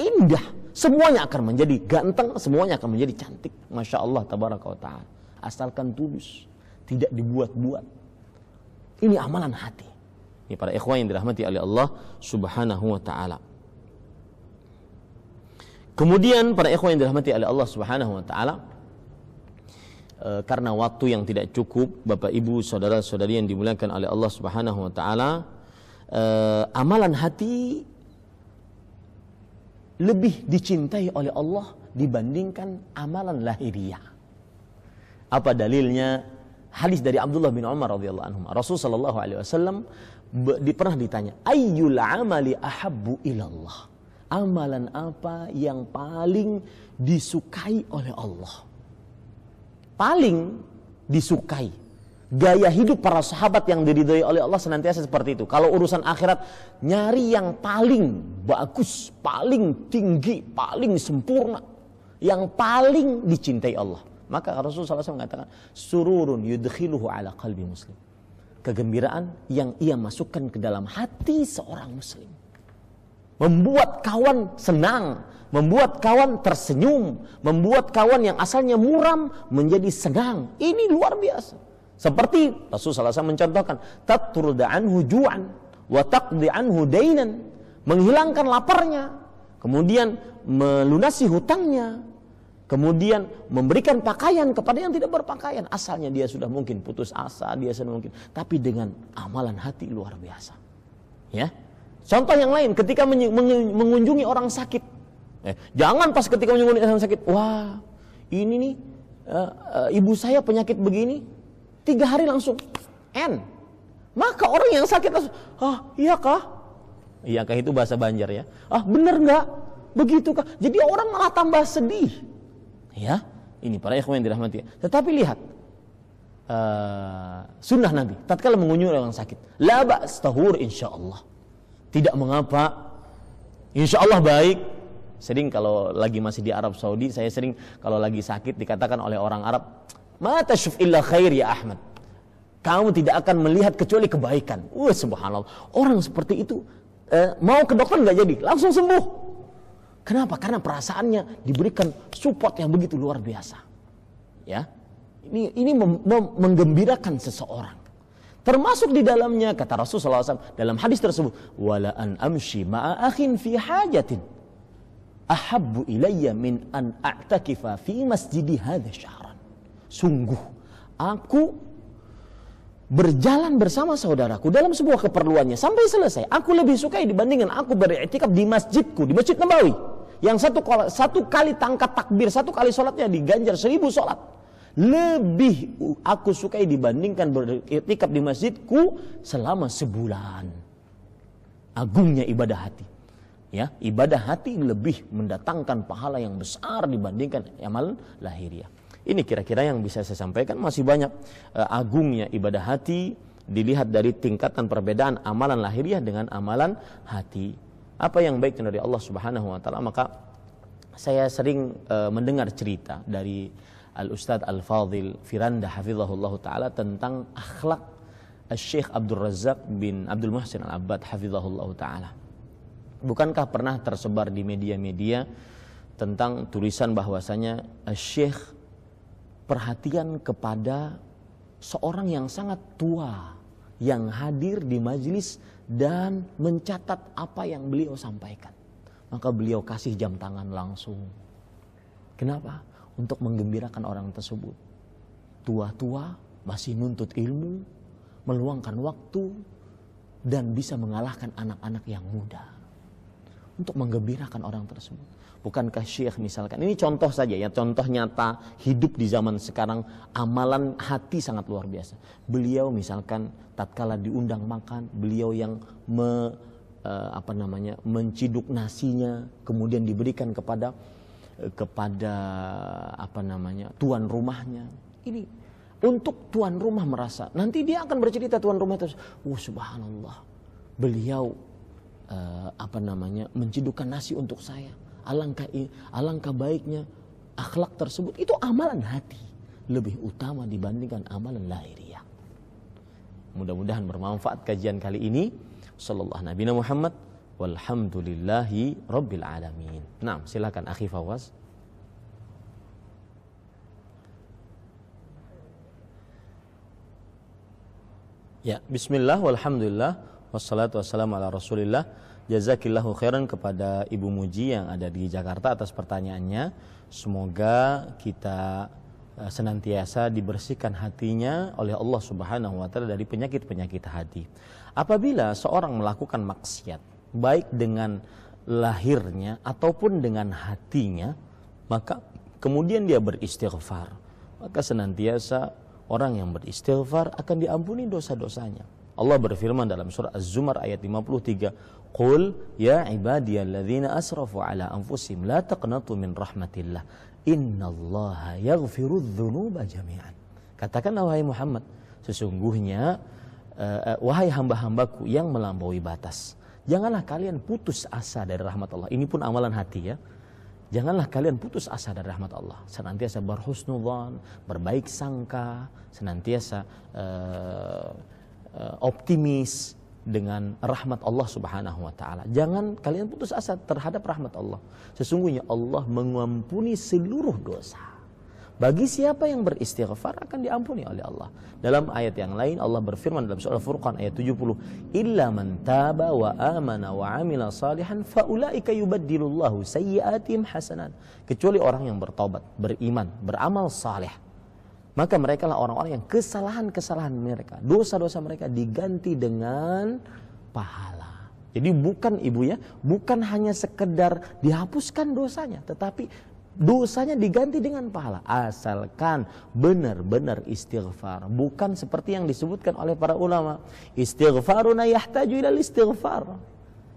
Indah. Semuanya akan menjadi ganteng, semuanya akan menjadi cantik. Masya Allah, tabaraka wa ta'ala. Asalkan tulus. Tidak dibuat-buat. Ini amalan hati. Ini para ikhwan yang dirahmati oleh Allah Subhanahu wa taala. Kemudian para ikhwan yang dirahmati oleh Allah Subhanahu wa taala eh, karena waktu yang tidak cukup Bapak Ibu saudara-saudari yang dimuliakan oleh Allah Subhanahu wa taala eh, amalan hati lebih dicintai oleh Allah dibandingkan amalan lahiriah. Apa dalilnya? hadis dari Abdullah bin Umar radhiyallahu anhu. Rasul sallallahu alaihi wasallam pernah ditanya, "Ayyul amali ahabbu ilallah?" Amalan apa yang paling disukai oleh Allah? Paling disukai. Gaya hidup para sahabat yang diridhoi oleh Allah senantiasa seperti itu. Kalau urusan akhirat, nyari yang paling bagus, paling tinggi, paling sempurna, yang paling dicintai Allah. Maka Rasulullah SAW mengatakan, sururun yudkhiluhu ala qalbi muslim. Kegembiraan yang ia masukkan ke dalam hati seorang muslim. Membuat kawan senang, membuat kawan tersenyum, membuat kawan yang asalnya muram menjadi senang. Ini luar biasa. Seperti Rasulullah SAW mencontohkan, tatruda'an hujuan, wa taqdi'an hudainan. Menghilangkan laparnya, kemudian melunasi hutangnya, Kemudian memberikan pakaian kepada yang tidak berpakaian. Asalnya dia sudah mungkin putus asa, dia sudah mungkin. Tapi dengan amalan hati luar biasa. Ya. Contoh yang lain, ketika mengunjungi orang sakit. Eh, jangan pas ketika mengunjungi orang sakit, wah ini nih uh, uh, ibu saya penyakit begini, tiga hari langsung N. Maka orang yang sakit langsung, ah iya kah? Iya kah itu bahasa Banjar ya? Ah bener nggak? Begitu kah? Jadi orang malah tambah sedih Ya, ini para ikhwan yang dirahmati. Tetapi lihat uh, sunnah Nabi. Tatkala mengunjungi orang sakit, la tahur insya Allah. Tidak mengapa, insya Allah baik. Sering kalau lagi masih di Arab Saudi, saya sering kalau lagi sakit dikatakan oleh orang Arab, mata illa khair ya Ahmad. Kamu tidak akan melihat kecuali kebaikan. Wah subhanallah. Orang seperti itu eh, mau ke dokter nggak jadi, langsung sembuh. Kenapa? Karena perasaannya diberikan support yang begitu luar biasa. Ya. Ini ini mem, mem, menggembirakan seseorang. Termasuk di dalamnya kata Rasulullah SAW dalam hadis tersebut, wala an amshi ma'a akhin fi hajatin ahabbu ilayya min an a'takifa fi masjidi hadha syahran. Sungguh aku berjalan bersama saudaraku dalam sebuah keperluannya sampai selesai. Aku lebih suka dibandingkan aku beriktikaf di masjidku, di Masjid Nabawi. Yang satu, satu kali tangkap takbir, satu kali sholatnya diganjar seribu sholat. Lebih aku suka dibandingkan beriktikaf di masjidku selama sebulan. Agungnya ibadah hati. Ya, ibadah hati lebih mendatangkan pahala yang besar dibandingkan amal lahiriah. Ini kira-kira yang bisa saya sampaikan masih banyak e, agungnya ibadah hati dilihat dari tingkatan perbedaan amalan lahiriah dengan amalan hati. Apa yang baik dari Allah Subhanahu wa taala maka saya sering e, mendengar cerita dari Al Ustadz Al Fadil Firanda hafizahullah taala tentang akhlak Syekh Abdul Razak bin Abdul Muhsin Al Abbad hafizahullah taala. Bukankah pernah tersebar di media-media tentang tulisan bahwasanya Syekh perhatian kepada seorang yang sangat tua yang hadir di majelis dan mencatat apa yang beliau sampaikan. Maka beliau kasih jam tangan langsung. Kenapa? Untuk menggembirakan orang tersebut. Tua-tua masih nuntut ilmu, meluangkan waktu, dan bisa mengalahkan anak-anak yang muda. Untuk menggembirakan orang tersebut. Bukankah syekh misalkan? Ini contoh saja ya, contoh nyata hidup di zaman sekarang amalan hati sangat luar biasa. Beliau misalkan tatkala diundang makan, beliau yang me, eh, apa namanya? menciduk nasinya kemudian diberikan kepada eh, kepada apa namanya? tuan rumahnya. Ini untuk tuan rumah merasa. Nanti dia akan bercerita tuan rumah terus, "Wah, oh, subhanallah. Beliau uh, apa namanya? mencidukkan nasi untuk saya." alangkah alangkah baiknya akhlak tersebut itu amalan hati lebih utama dibandingkan amalan lahiriah. Mudah-mudahan bermanfaat kajian kali ini. Sallallahu Nabi Muhammad walhamdulillahi rabbil alamin. Nah, silakan Akhi Fawaz. Ya, bismillah walhamdulillah wassalatu wassalamu ala Rasulillah. Jazakillahu khairan kepada Ibu Muji yang ada di Jakarta atas pertanyaannya. Semoga kita eh, senantiasa dibersihkan hatinya oleh Allah Subhanahu wa taala dari penyakit-penyakit hati. Apabila seorang melakukan maksiat baik dengan lahirnya ataupun dengan hatinya, maka kemudian dia beristighfar. Maka senantiasa orang yang beristighfar akan diampuni dosa-dosanya. Allah berfirman dalam surah Az-Zumar ayat 53, Qul ya ibadiyalladzina asrafu ala anfusim la taqnatu min rahmatillah. Innallaha yaghfiru dzunuba jami'an. Katakanlah wahai Muhammad, sesungguhnya uh, uh, wahai hamba-hambaku yang melampaui batas. Janganlah kalian putus asa dari rahmat Allah. Ini pun amalan hati ya. Janganlah kalian putus asa dari rahmat Allah. Senantiasa berhusnudzan, berbaik sangka, senantiasa uh, uh, optimis, dengan rahmat Allah Subhanahu wa taala. Jangan kalian putus asa terhadap rahmat Allah. Sesungguhnya Allah mengampuni seluruh dosa. Bagi siapa yang beristighfar akan diampuni oleh Allah. Dalam ayat yang lain Allah berfirman dalam surah furqan ayat 70, "Illa man taba wa amana wa amila salihan ulaika yubaddilullahu sayyi'atihim hasanat." Kecuali orang yang bertobat, beriman, beramal saleh maka mereka lah orang-orang yang kesalahan-kesalahan mereka, dosa-dosa mereka diganti dengan pahala. Jadi bukan ibu ya, bukan hanya sekedar dihapuskan dosanya, tetapi dosanya diganti dengan pahala asalkan benar-benar istighfar bukan seperti yang disebutkan oleh para ulama istighfaruna yahtaju ilal istighfar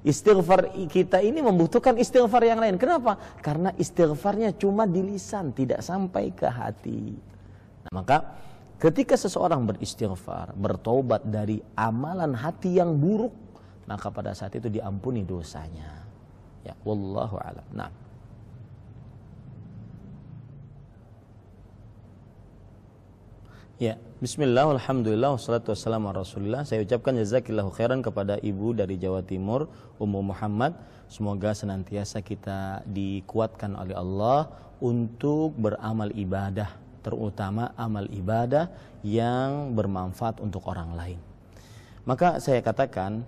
istighfar kita ini membutuhkan istighfar yang lain kenapa karena istighfarnya cuma di lisan tidak sampai ke hati maka ketika seseorang beristighfar, bertobat dari amalan hati yang buruk, maka pada saat itu diampuni dosanya. Ya, wallahu alam. Nah, Ya, bismillah, alhamdulillah, wassalatu wassalamu rasulillah. Saya ucapkan jazakillahu khairan kepada ibu dari Jawa Timur, Ummu Muhammad. Semoga senantiasa kita dikuatkan oleh Allah untuk beramal ibadah terutama amal ibadah yang bermanfaat untuk orang lain. Maka saya katakan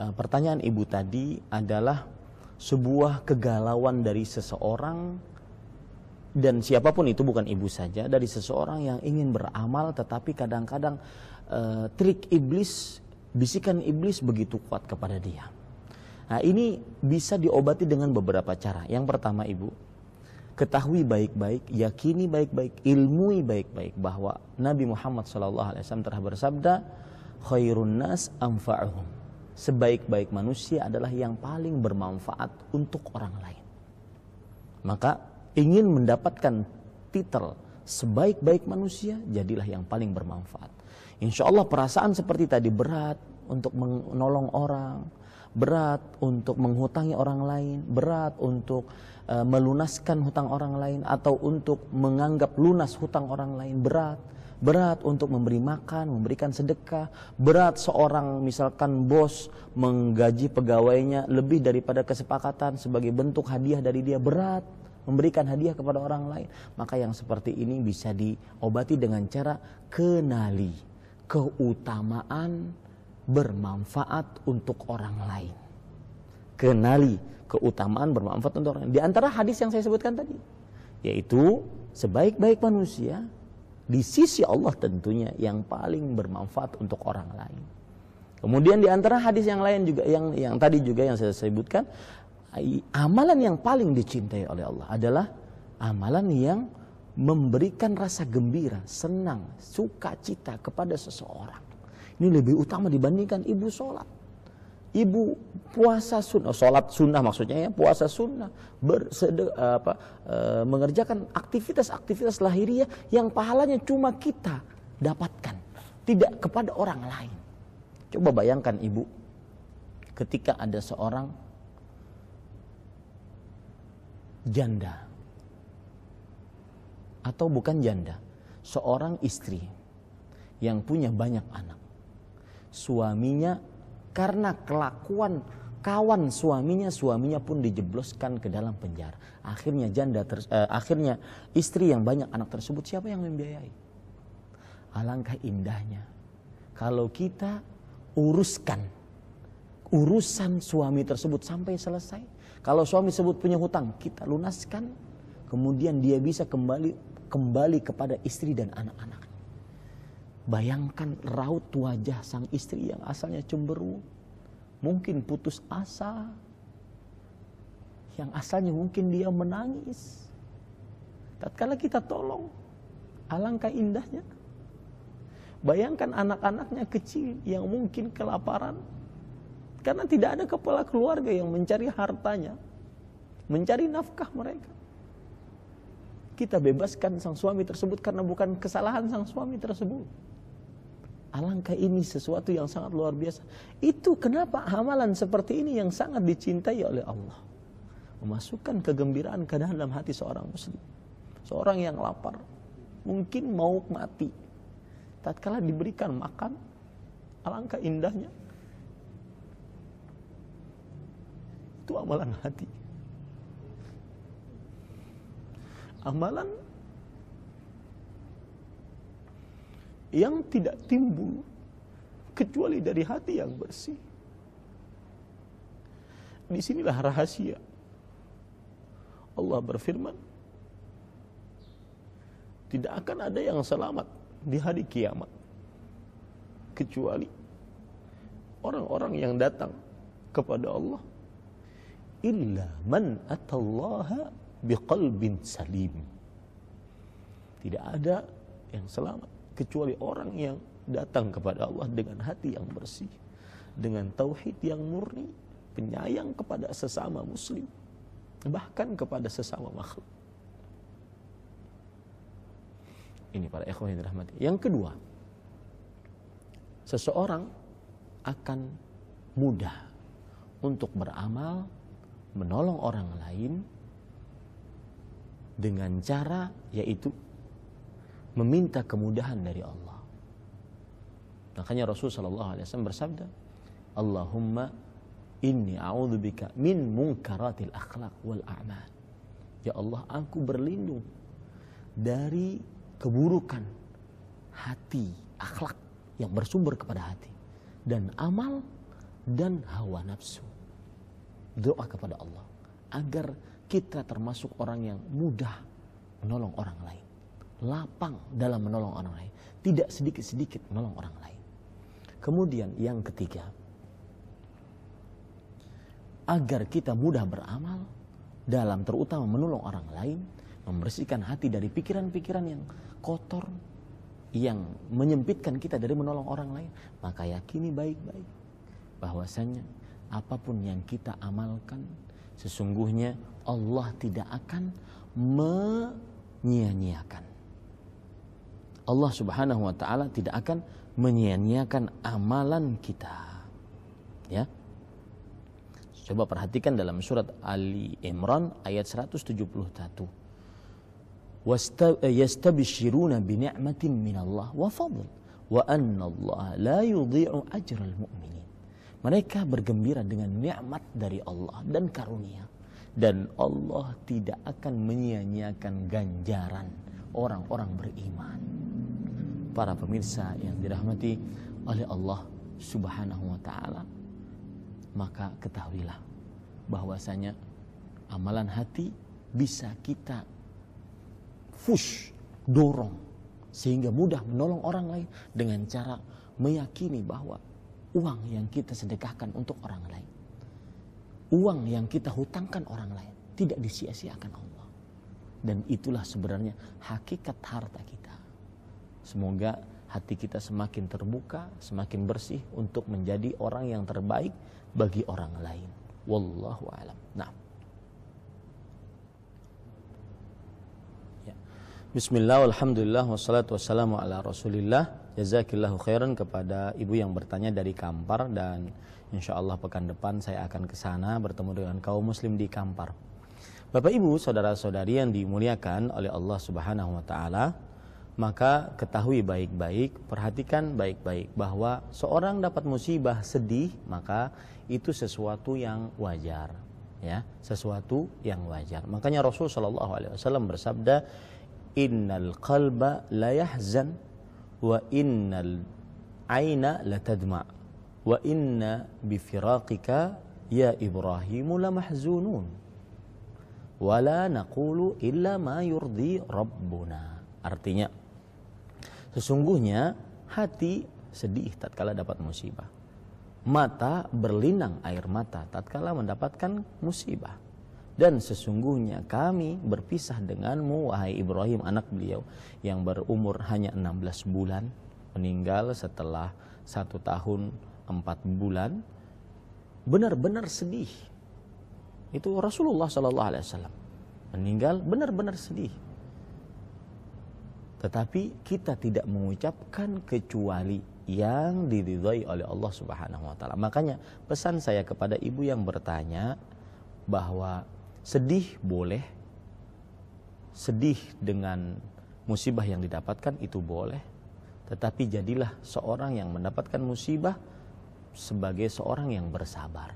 eh, pertanyaan ibu tadi adalah sebuah kegalauan dari seseorang dan siapapun itu bukan ibu saja dari seseorang yang ingin beramal tetapi kadang-kadang e, trik iblis bisikan iblis begitu kuat kepada dia. Nah, ini bisa diobati dengan beberapa cara. Yang pertama, Ibu, ketahui baik-baik, yakini baik-baik, ilmui baik-baik bahwa Nabi Muhammad SAW telah bersabda, khairun nas amfa'uhum. Sebaik-baik manusia adalah yang paling bermanfaat untuk orang lain. Maka ingin mendapatkan titel sebaik-baik manusia, jadilah yang paling bermanfaat. Insya Allah perasaan seperti tadi berat untuk menolong orang, berat untuk menghutangi orang lain, berat untuk uh, melunaskan hutang orang lain atau untuk menganggap lunas hutang orang lain, berat, berat untuk memberi makan, memberikan sedekah, berat seorang misalkan bos menggaji pegawainya lebih daripada kesepakatan sebagai bentuk hadiah dari dia, berat memberikan hadiah kepada orang lain. Maka yang seperti ini bisa diobati dengan cara kenali keutamaan bermanfaat untuk orang lain. Kenali keutamaan bermanfaat untuk orang lain. Di antara hadis yang saya sebutkan tadi, yaitu sebaik-baik manusia di sisi Allah tentunya yang paling bermanfaat untuk orang lain. Kemudian di antara hadis yang lain juga yang yang tadi juga yang saya sebutkan, amalan yang paling dicintai oleh Allah adalah amalan yang memberikan rasa gembira, senang, sukacita kepada seseorang. Ini lebih utama dibandingkan ibu sholat. Ibu puasa sunnah, sholat sunnah maksudnya ya, puasa sunnah, bersede, apa, e, mengerjakan aktivitas-aktivitas lahiriah yang pahalanya cuma kita dapatkan, tidak kepada orang lain. Coba bayangkan ibu, ketika ada seorang janda atau bukan janda, seorang istri yang punya banyak anak suaminya karena kelakuan kawan suaminya suaminya pun dijebloskan ke dalam penjara akhirnya janda ter, eh, akhirnya istri yang banyak anak tersebut siapa yang membiayai alangkah indahnya kalau kita uruskan urusan suami tersebut sampai selesai kalau suami tersebut punya hutang kita lunaskan kemudian dia bisa kembali kembali kepada istri dan anak-anak Bayangkan raut wajah sang istri yang asalnya cemberut. Mungkin putus asa. Yang asalnya mungkin dia menangis. Tatkala kita tolong, alangkah indahnya. Bayangkan anak-anaknya kecil yang mungkin kelaparan. Karena tidak ada kepala keluarga yang mencari hartanya. Mencari nafkah mereka kita bebaskan sang suami tersebut karena bukan kesalahan sang suami tersebut. Alangkah ini sesuatu yang sangat luar biasa. Itu kenapa amalan seperti ini yang sangat dicintai oleh Allah. Memasukkan kegembiraan ke dalam hati seorang muslim. Seorang yang lapar. Mungkin mau mati. Tatkala diberikan makan. Alangkah indahnya. Itu amalan hati. Amalan yang tidak timbul kecuali dari hati yang bersih. Disinilah rahasia. Allah berfirman, tidak akan ada yang selamat di hari kiamat kecuali orang-orang yang datang kepada Allah illa man atallaha biqalbin salim tidak ada yang selamat kecuali orang yang datang kepada Allah dengan hati yang bersih, dengan tauhid yang murni, penyayang kepada sesama muslim, bahkan kepada sesama makhluk. Ini para ikhwan yang dirahmati. Yang kedua, seseorang akan mudah untuk beramal menolong orang lain dengan cara yaitu meminta kemudahan dari Allah. Makanya Rasul Shallallahu Alaihi Wasallam bersabda, Allahumma inni a'udzubika min munkaratil akhlak wal a'mal. Ya Allah, aku berlindung dari keburukan hati, akhlak yang bersumber kepada hati dan amal dan hawa nafsu. Doa kepada Allah agar kita termasuk orang yang mudah menolong orang lain lapang dalam menolong orang lain, tidak sedikit-sedikit menolong orang lain. Kemudian yang ketiga, agar kita mudah beramal dalam terutama menolong orang lain, membersihkan hati dari pikiran-pikiran yang kotor yang menyempitkan kita dari menolong orang lain, maka yakini baik-baik bahwasanya apapun yang kita amalkan sesungguhnya Allah tidak akan menyia-nyiakan. Allah Subhanahu wa taala tidak akan menyia-nyiakan amalan kita. Ya. Coba perhatikan dalam surat Ali Imran ayat 171. يستبشرون بنعمة من الله وفضل وأن الله la يضيع ajral mu'minin. mereka bergembira dengan nikmat dari Allah dan karunia dan Allah tidak akan menyia-nyiakan ganjaran orang-orang beriman. Para pemirsa yang dirahmati oleh Allah Subhanahu wa taala, maka ketahuilah bahwasanya amalan hati bisa kita push, dorong sehingga mudah menolong orang lain dengan cara meyakini bahwa uang yang kita sedekahkan untuk orang lain, uang yang kita hutangkan orang lain tidak disia-siakan Allah. Dan itulah sebenarnya hakikat harta kita. Semoga hati kita semakin terbuka, semakin bersih untuk menjadi orang yang terbaik bagi orang lain. Wallahu alam. Nah. Ya. Bismillah, alhamdulillah, wassalatu wassalamu ala rasulillah. Jazakillahu khairan kepada ibu yang bertanya dari Kampar dan insya Allah pekan depan saya akan ke sana bertemu dengan kaum muslim di Kampar. Bapak Ibu, saudara-saudari yang dimuliakan oleh Allah Subhanahu wa taala, maka ketahui baik-baik, perhatikan baik-baik bahwa seorang dapat musibah sedih, maka itu sesuatu yang wajar, ya, sesuatu yang wajar. Makanya Rasul Shallallahu alaihi wasallam bersabda, "Innal qalba la yahzan wa innal aina la tadma wa inna bi ya Ibrahimu la mahzunun." wala naqulu illa ma yurdi rabbuna. Artinya sesungguhnya hati sedih tatkala dapat musibah. Mata berlinang air mata tatkala mendapatkan musibah. Dan sesungguhnya kami berpisah denganmu wahai Ibrahim anak beliau yang berumur hanya 16 bulan meninggal setelah satu tahun empat bulan benar-benar sedih itu Rasulullah Shallallahu Alaihi Wasallam meninggal benar-benar sedih. Tetapi kita tidak mengucapkan kecuali yang diridhai oleh Allah Subhanahu wa taala. Makanya pesan saya kepada ibu yang bertanya bahwa sedih boleh sedih dengan musibah yang didapatkan itu boleh, tetapi jadilah seorang yang mendapatkan musibah sebagai seorang yang bersabar.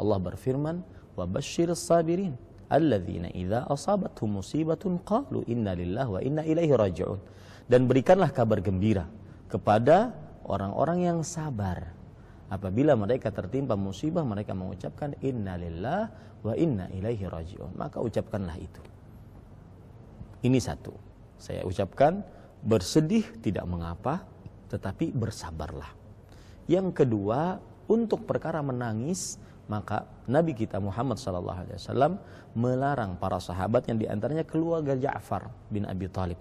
Allah berfirman, وبشر الصابرين الذين إذا أصابتهم مصيبة قالوا inna لله وإنا إليه راجعون dan berikanlah kabar gembira kepada orang-orang yang sabar apabila mereka tertimpa musibah mereka mengucapkan inna lillah wa inna ilaihi raji'un maka ucapkanlah itu ini satu saya ucapkan bersedih tidak mengapa tetapi bersabarlah yang kedua untuk perkara menangis maka Nabi kita Muhammad sallallahu alaihi wasallam melarang para sahabat yang diantaranya keluarga Ja'far bin Abi Talib.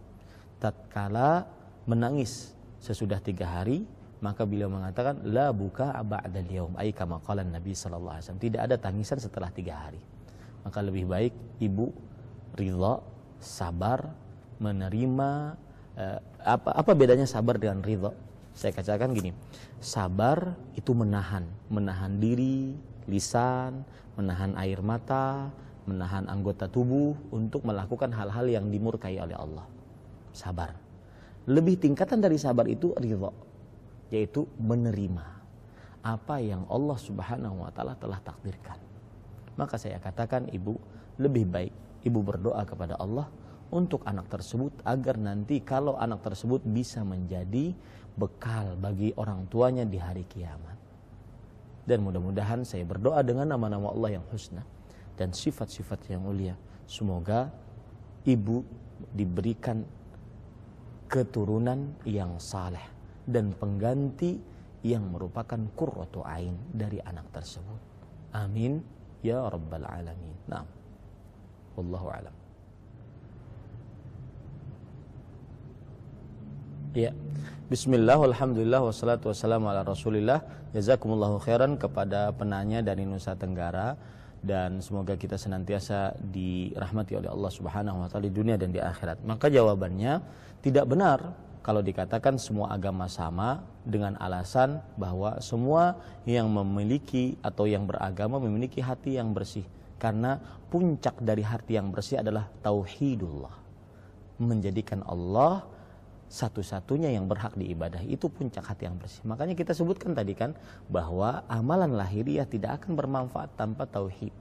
tatkala menangis sesudah tiga hari maka beliau mengatakan la buka ba'dal yaum ay kama Nabi sallallahu alaihi wasallam tidak ada tangisan setelah tiga hari maka lebih baik ibu ridha sabar menerima eh, apa apa bedanya sabar dengan ridha saya katakan gini sabar itu menahan menahan diri lisan, menahan air mata, menahan anggota tubuh untuk melakukan hal-hal yang dimurkai oleh Allah. Sabar. Lebih tingkatan dari sabar itu ridho, yaitu menerima apa yang Allah Subhanahu wa taala telah takdirkan. Maka saya katakan ibu, lebih baik ibu berdoa kepada Allah untuk anak tersebut agar nanti kalau anak tersebut bisa menjadi bekal bagi orang tuanya di hari kiamat. Dan mudah-mudahan saya berdoa dengan nama-nama Allah yang husna dan sifat-sifat yang mulia. Semoga ibu diberikan keturunan yang saleh dan pengganti yang merupakan qurratu ain dari anak tersebut. Amin ya rabbal alamin. Naam. Wallahu alam. Ya. Bismillah, Alhamdulillah, wassalatu wassalamu ala rasulillah Jazakumullahu khairan kepada penanya dari Nusa Tenggara Dan semoga kita senantiasa dirahmati oleh Allah subhanahu wa ta'ala di dunia dan di akhirat Maka jawabannya tidak benar kalau dikatakan semua agama sama dengan alasan bahwa semua yang memiliki atau yang beragama memiliki hati yang bersih karena puncak dari hati yang bersih adalah tauhidullah menjadikan Allah satu-satunya yang berhak diibadah itu puncak hati yang bersih. Makanya kita sebutkan tadi kan bahwa amalan lahiriah tidak akan bermanfaat tanpa tauhid.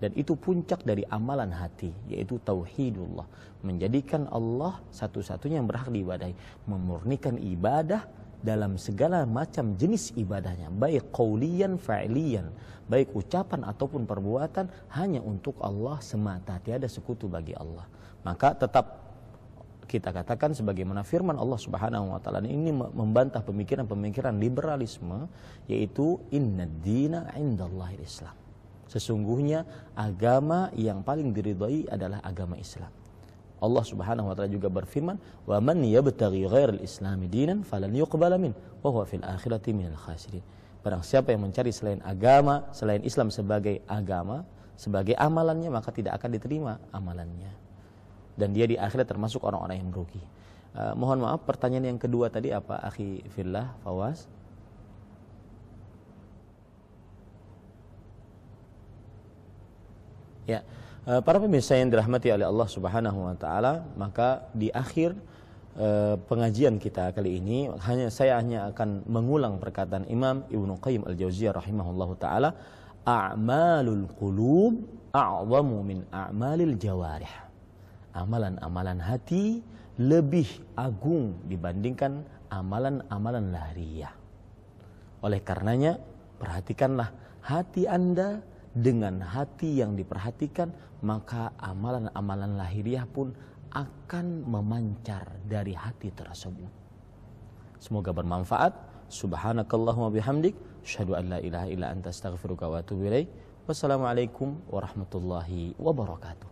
Dan itu puncak dari amalan hati, yaitu tauhidullah, menjadikan Allah satu-satunya yang berhak diibadahi, memurnikan ibadah dalam segala macam jenis ibadahnya, baik qawliyan, fa'liyan, baik ucapan ataupun perbuatan hanya untuk Allah semata, tiada sekutu bagi Allah. Maka tetap kita katakan sebagaimana firman Allah Subhanahu wa taala ini membantah pemikiran-pemikiran liberalisme yaitu inna dina indallahil Islam. Sesungguhnya agama yang paling diridhai adalah agama Islam. Allah Subhanahu wa taala juga berfirman, "Wa man yabtaghi ghairal islami dinan falan yuqbala min wa huwa fil akhirati minal khasirin." Barang siapa yang mencari selain agama, selain Islam sebagai agama, sebagai amalannya maka tidak akan diterima amalannya dan dia di akhirat termasuk orang-orang yang rugi. Uh, eh, mohon maaf, pertanyaan yang kedua tadi apa, Akhi Firlah, Fawaz? Ya, uh, para pemirsa yang dirahmati oleh Allah Subhanahu wa taala, maka di akhir uh, pengajian kita kali ini hanya saya hanya akan mengulang perkataan Imam Ibnu Qayyim Al-Jauziyah rahimahullah taala, a'malul qulub a'zamu min a'malil jawarih amalan-amalan hati lebih agung dibandingkan amalan-amalan lahiriah. Oleh karenanya, perhatikanlah hati Anda dengan hati yang diperhatikan, maka amalan-amalan lahiriah pun akan memancar dari hati tersebut. Semoga bermanfaat. Subhanakallahumma bihamdik, syahdu an la ilaha illa anta astaghfiruka wa atubu ilaik. Wassalamualaikum warahmatullahi wabarakatuh.